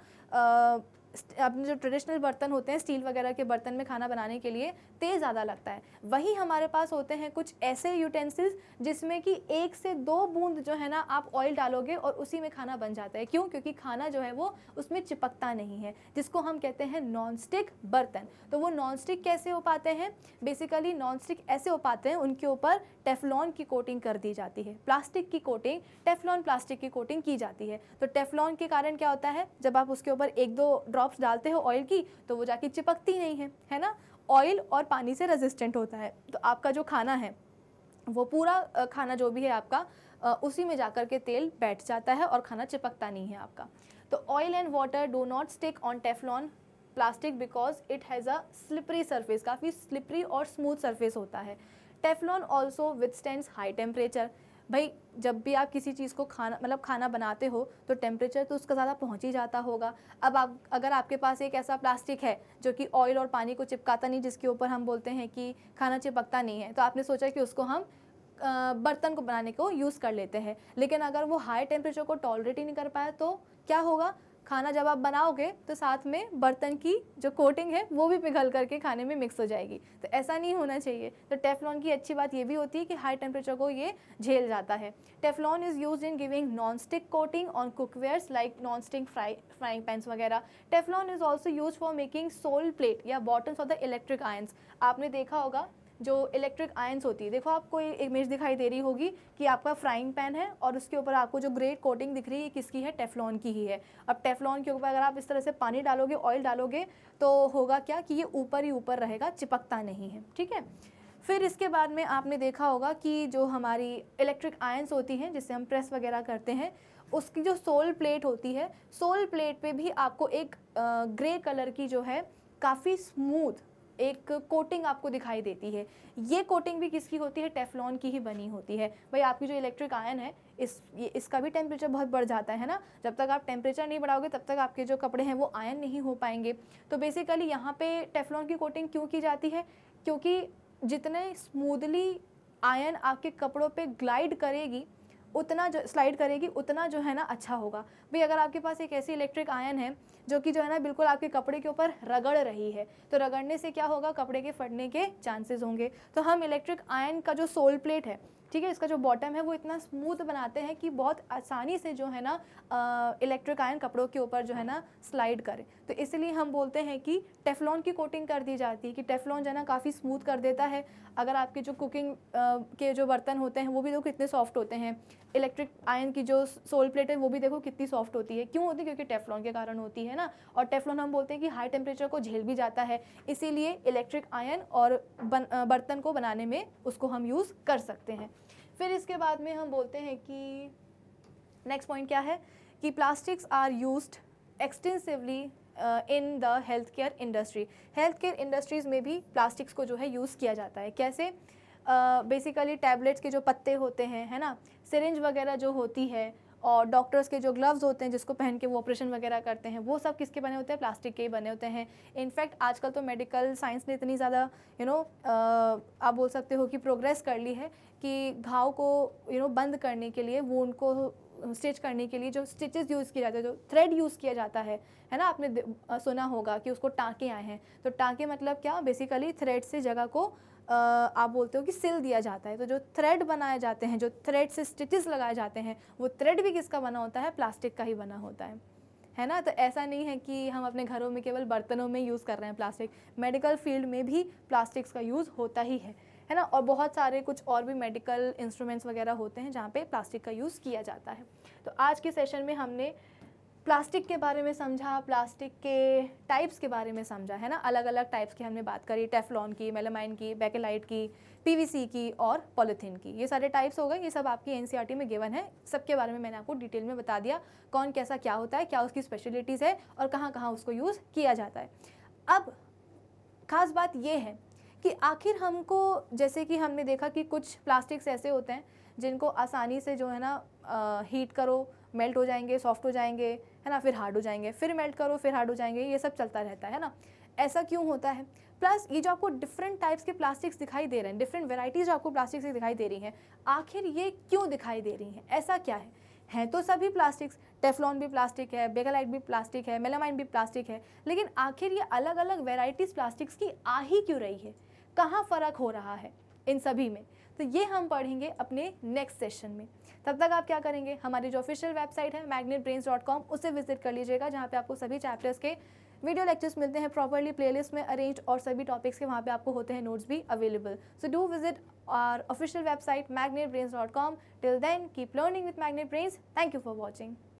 [SPEAKER 1] अपने जो ट्रेडिशनल बर्तन होते हैं स्टील वगैरह के बर्तन में खाना बनाने के लिए तेल ज़्यादा लगता है वहीं हमारे पास होते हैं कुछ ऐसे यूटेंसिल्स जिसमें कि एक से दो बूंद जो है ना आप ऑयल डालोगे और उसी में खाना बन जाता है क्यों क्योंकि खाना जो है वो उसमें चिपकता नहीं है जिसको हम कहते हैं नॉन स्टिक बर्तन तो वो नॉन स्टिक कैसे हो पाते हैं बेसिकली नॉन स्टिक ऐसे हो पाते हैं उनके ऊपर टेफलॉन की कोटिंग कर दी जाती है प्लास्टिक की कोटिंग टेफलॉन प्लास्टिक की कोटिंग की जाती है तो टेफलॉन के कारण क्या होता है जब आप उसके ऊपर एक दो ड्रॉप्स डालते हो ऑयल की तो वो जाके चिपकती नहीं है है ना ऑयल और पानी से रेजिस्टेंट होता है तो आपका जो खाना है वो पूरा खाना जो भी है आपका उसी में जाकर के तेल बैठ जाता है और खाना चिपकता नहीं है आपका तो oil and water do not stick on Teflon plastic because it has a slippery surface काफ़ी स्लिपरी और स्मूथ सरफेस होता है Teflon also with stand high temperature भाई जब भी आप किसी चीज़ को खाना मतलब खाना बनाते हो तो टेम्परेचर तो उसका ज़्यादा पहुँच ही जाता होगा अब आप अगर आपके पास एक ऐसा प्लास्टिक है जो कि ऑयल और पानी को चिपकाता नहीं जिसके ऊपर हम बोलते हैं कि खाना चिपकता नहीं है तो आपने सोचा कि उसको हम बर्तन को बनाने को यूज़ कर लेते हैं लेकिन अगर वो हाई टेम्परेचर को टॉलरेट ही नहीं कर पाया तो क्या होगा खाना जब आप बनाओगे तो साथ में बर्तन की जो कोटिंग है वो भी पिघल करके खाने में मिक्स हो जाएगी तो ऐसा नहीं होना चाहिए तो टेफलॉन की अच्छी बात ये भी होती है कि हाई टेम्परेचर को ये झेल जाता है Teflon is use in giving non stick coating on cookwares like non stick fry frying pans वगैरह Teflon is also use for making sole plate या bottles of the electric irons आपने देखा होगा जो इलेक्ट्रिक आयंस होती है देखो आपको ये इमेज दिखाई दे रही होगी कि आपका फ्राइंग पैन है और उसके ऊपर आपको जो ग्रेट कोटिंग दिख रही है किसकी है टेफ्लॉन की ही है अब टेफ्लॉन के ऊपर अगर आप इस तरह से पानी डालोगे ऑयल डालोगे तो होगा क्या कि ये ऊपर ही ऊपर रहेगा चिपकता नहीं है ठीक है फिर इसके बाद में आपने देखा होगा कि जो हमारी इलेक्ट्रिक आयंस होती हैं जिससे हम प्रेस वगैरह करते हैं उसकी जो सोल प्लेट होती है सोल प्लेट पे भी आपको एक ग्रे कलर की जो है काफ़ी स्मूथ एक कोटिंग आपको दिखाई देती है ये कोटिंग भी किसकी होती है टेफलॉन की ही बनी होती है भाई आपकी जो इलेक्ट्रिक आयन है इस ये इसका भी टेम्परेचर बहुत बढ़ जाता है ना जब तक आप टेम्परेचर नहीं बढ़ाओगे तब तक आपके जो कपड़े हैं वो आयन नहीं हो पाएंगे तो बेसिकली यहाँ पे टेफलॉन की कोटिंग क्यों की जाती है क्योंकि जितने स्मूदली आयन आपके कपड़ों पर ग्लाइड करेगी उतना जो स्लाइड करेगी उतना जो है ना अच्छा होगा भाई अगर आपके पास एक ऐसी इलेक्ट्रिक आयन है जो कि जो है ना बिल्कुल आपके कपड़े के ऊपर रगड़ रही है तो रगड़ने से क्या होगा कपड़े के फटने के चांसेस होंगे तो हम इलेक्ट्रिक आयन का जो सोल प्लेट है ठीक है इसका जो बॉटम है वो इतना स्मूथ बनाते हैं कि बहुत आसानी से जो है ना इलेक्ट्रिक आयन कपड़ों के ऊपर जो है ना स्लाइड करें तो इसलिए हम बोलते हैं कि टेफलॉन की कोटिंग कर दी जाती है कि टेफलॉन जो है ना काफ़ी स्मूथ कर देता है अगर आपके जो कुकिंग के जो बर्तन होते हैं वो भी देखो कितने सॉफ्ट होते हैं इलेक्ट्रिक आयन की जो सोल प्लेट है वो भी देखो कितनी सॉफ्ट होती है क्यों होती है क्योंकि टेफलॉन के कारण होती है ना और टेफलॉन हम बोलते हैं कि हाई टेम्परेचर को झेल भी जाता है इसीलिए इलेक्ट्रिक आयन और बर्तन को बनाने में उसको हम यूज़ कर सकते हैं फिर इसके बाद में हम बोलते हैं कि नेक्स्ट पॉइंट क्या है कि plastics are use extensively in the health care industry health care industries में भी प्लास्टिक्स को जो है यूज़ किया जाता है कैसे बेसिकली uh, टैबलेट्स के जो पत्ते होते हैं है ना सिरिंज वगैरह जो होती है और डॉक्टर्स के जो ग्लव्स होते हैं जिसको पहन के वो ऑपरेशन वगैरह करते हैं वो सब किसके बने होते हैं प्लास्टिक के ही बने होते हैं इनफैक्ट आजकल तो मेडिकल साइंस ने इतनी ज़्यादा यू नो uh, आप बोल सकते हो कि प्रोग्रेस कर ली है कि घाव को यू you नो know, बंद करने के लिए वो उनको स्टिच करने के लिए जो स्टिचेस यूज़ किए जाते हैं जो थ्रेड यूज़ किया जाता है है ना आपने सुना होगा कि उसको टाँके आए हैं तो टाँके मतलब क्या बेसिकली थ्रेड से जगह को आप बोलते हो कि सिल दिया जाता है तो जो थ्रेड बनाए जाते हैं जो थ्रेड से स्टिचेस लगाए जाते हैं वो थ्रेड भी किसका बना होता है प्लास्टिक का ही बना होता है है ना तो ऐसा नहीं है कि हम अपने घरों में केवल बर्तनों में यूज़ कर रहे हैं प्लास्टिक मेडिकल फील्ड में भी प्लास्टिक्स का यूज़ होता ही है है ना और बहुत सारे कुछ और भी मेडिकल इंस्ट्रूमेंट्स वगैरह होते हैं जहाँ पे प्लास्टिक का यूज़ किया जाता है तो आज के सेशन में हमने प्लास्टिक के बारे में समझा प्लास्टिक के टाइप्स के बारे में समझा है ना अलग अलग टाइप्स की हमने बात करी टेफलॉन की मेलामाइन की बैकेलाइट की पीवीसी की और पॉलीथीन की ये सारे टाइप्स हो गए ये सब आपकी एनसीईआरटी e में गिवन है सबके बारे में मैंने आपको डिटेल में बता दिया कौन कैसा क्या होता है क्या उसकी स्पेशलिटीज़ है और कहाँ कहाँ उसको यूज़ किया जाता है अब खास बात यह है कि आखिर हमको जैसे कि हमने देखा कि कुछ प्लास्टिक्स ऐसे होते हैं जिनको आसानी से जो है ना हीट करो मेल्ट हो जाएंगे सॉफ्ट हो जाएंगे है ना फिर हार्ड हो जाएंगे फिर मेल्ट करो फिर हार्ड हो जाएंगे ये सब चलता रहता है ना ऐसा क्यों होता है प्लस ये जो आपको डिफरेंट टाइप्स के प्लास्टिक्स दिखाई दे रहे हैं डिफरेंट वेराइटीज़ जो आपको प्लास्टिक से दिखाई दे रही हैं आखिर ये क्यों दिखाई दे रही हैं ऐसा क्या है हैं तो सभी प्लास्टिक्स टेफलॉन भी प्लास्टिक है बेगालाइट भी प्लास्टिक है मेलामाइन भी प्लास्टिक है लेकिन आखिर ये अलग अलग वेराइटीज़ प्लास्टिक्स की आ ही क्यों रही है कहाँ फ़र्क हो रहा है इन सभी में तो ये हम पढ़ेंगे अपने नेक्स्ट सेशन में तब तक आप क्या करेंगे हमारी जो ऑफिशियल वेबसाइट है मैग्नेट ब्रेन्स डॉट कॉम उसे विजिट कर लीजिएगा जहाँ पे आपको सभी चैप्टर्स के वीडियो लेक्चर्स मिलते हैं प्रॉपरली प्लेलिस्ट में अरेंज और सभी टॉपिक्स के वहाँ पे आपको होते हैं नोट्स भी available so do visit our official website Magnet Brains dot com till then keep learning with Magnet Brains thank you for watching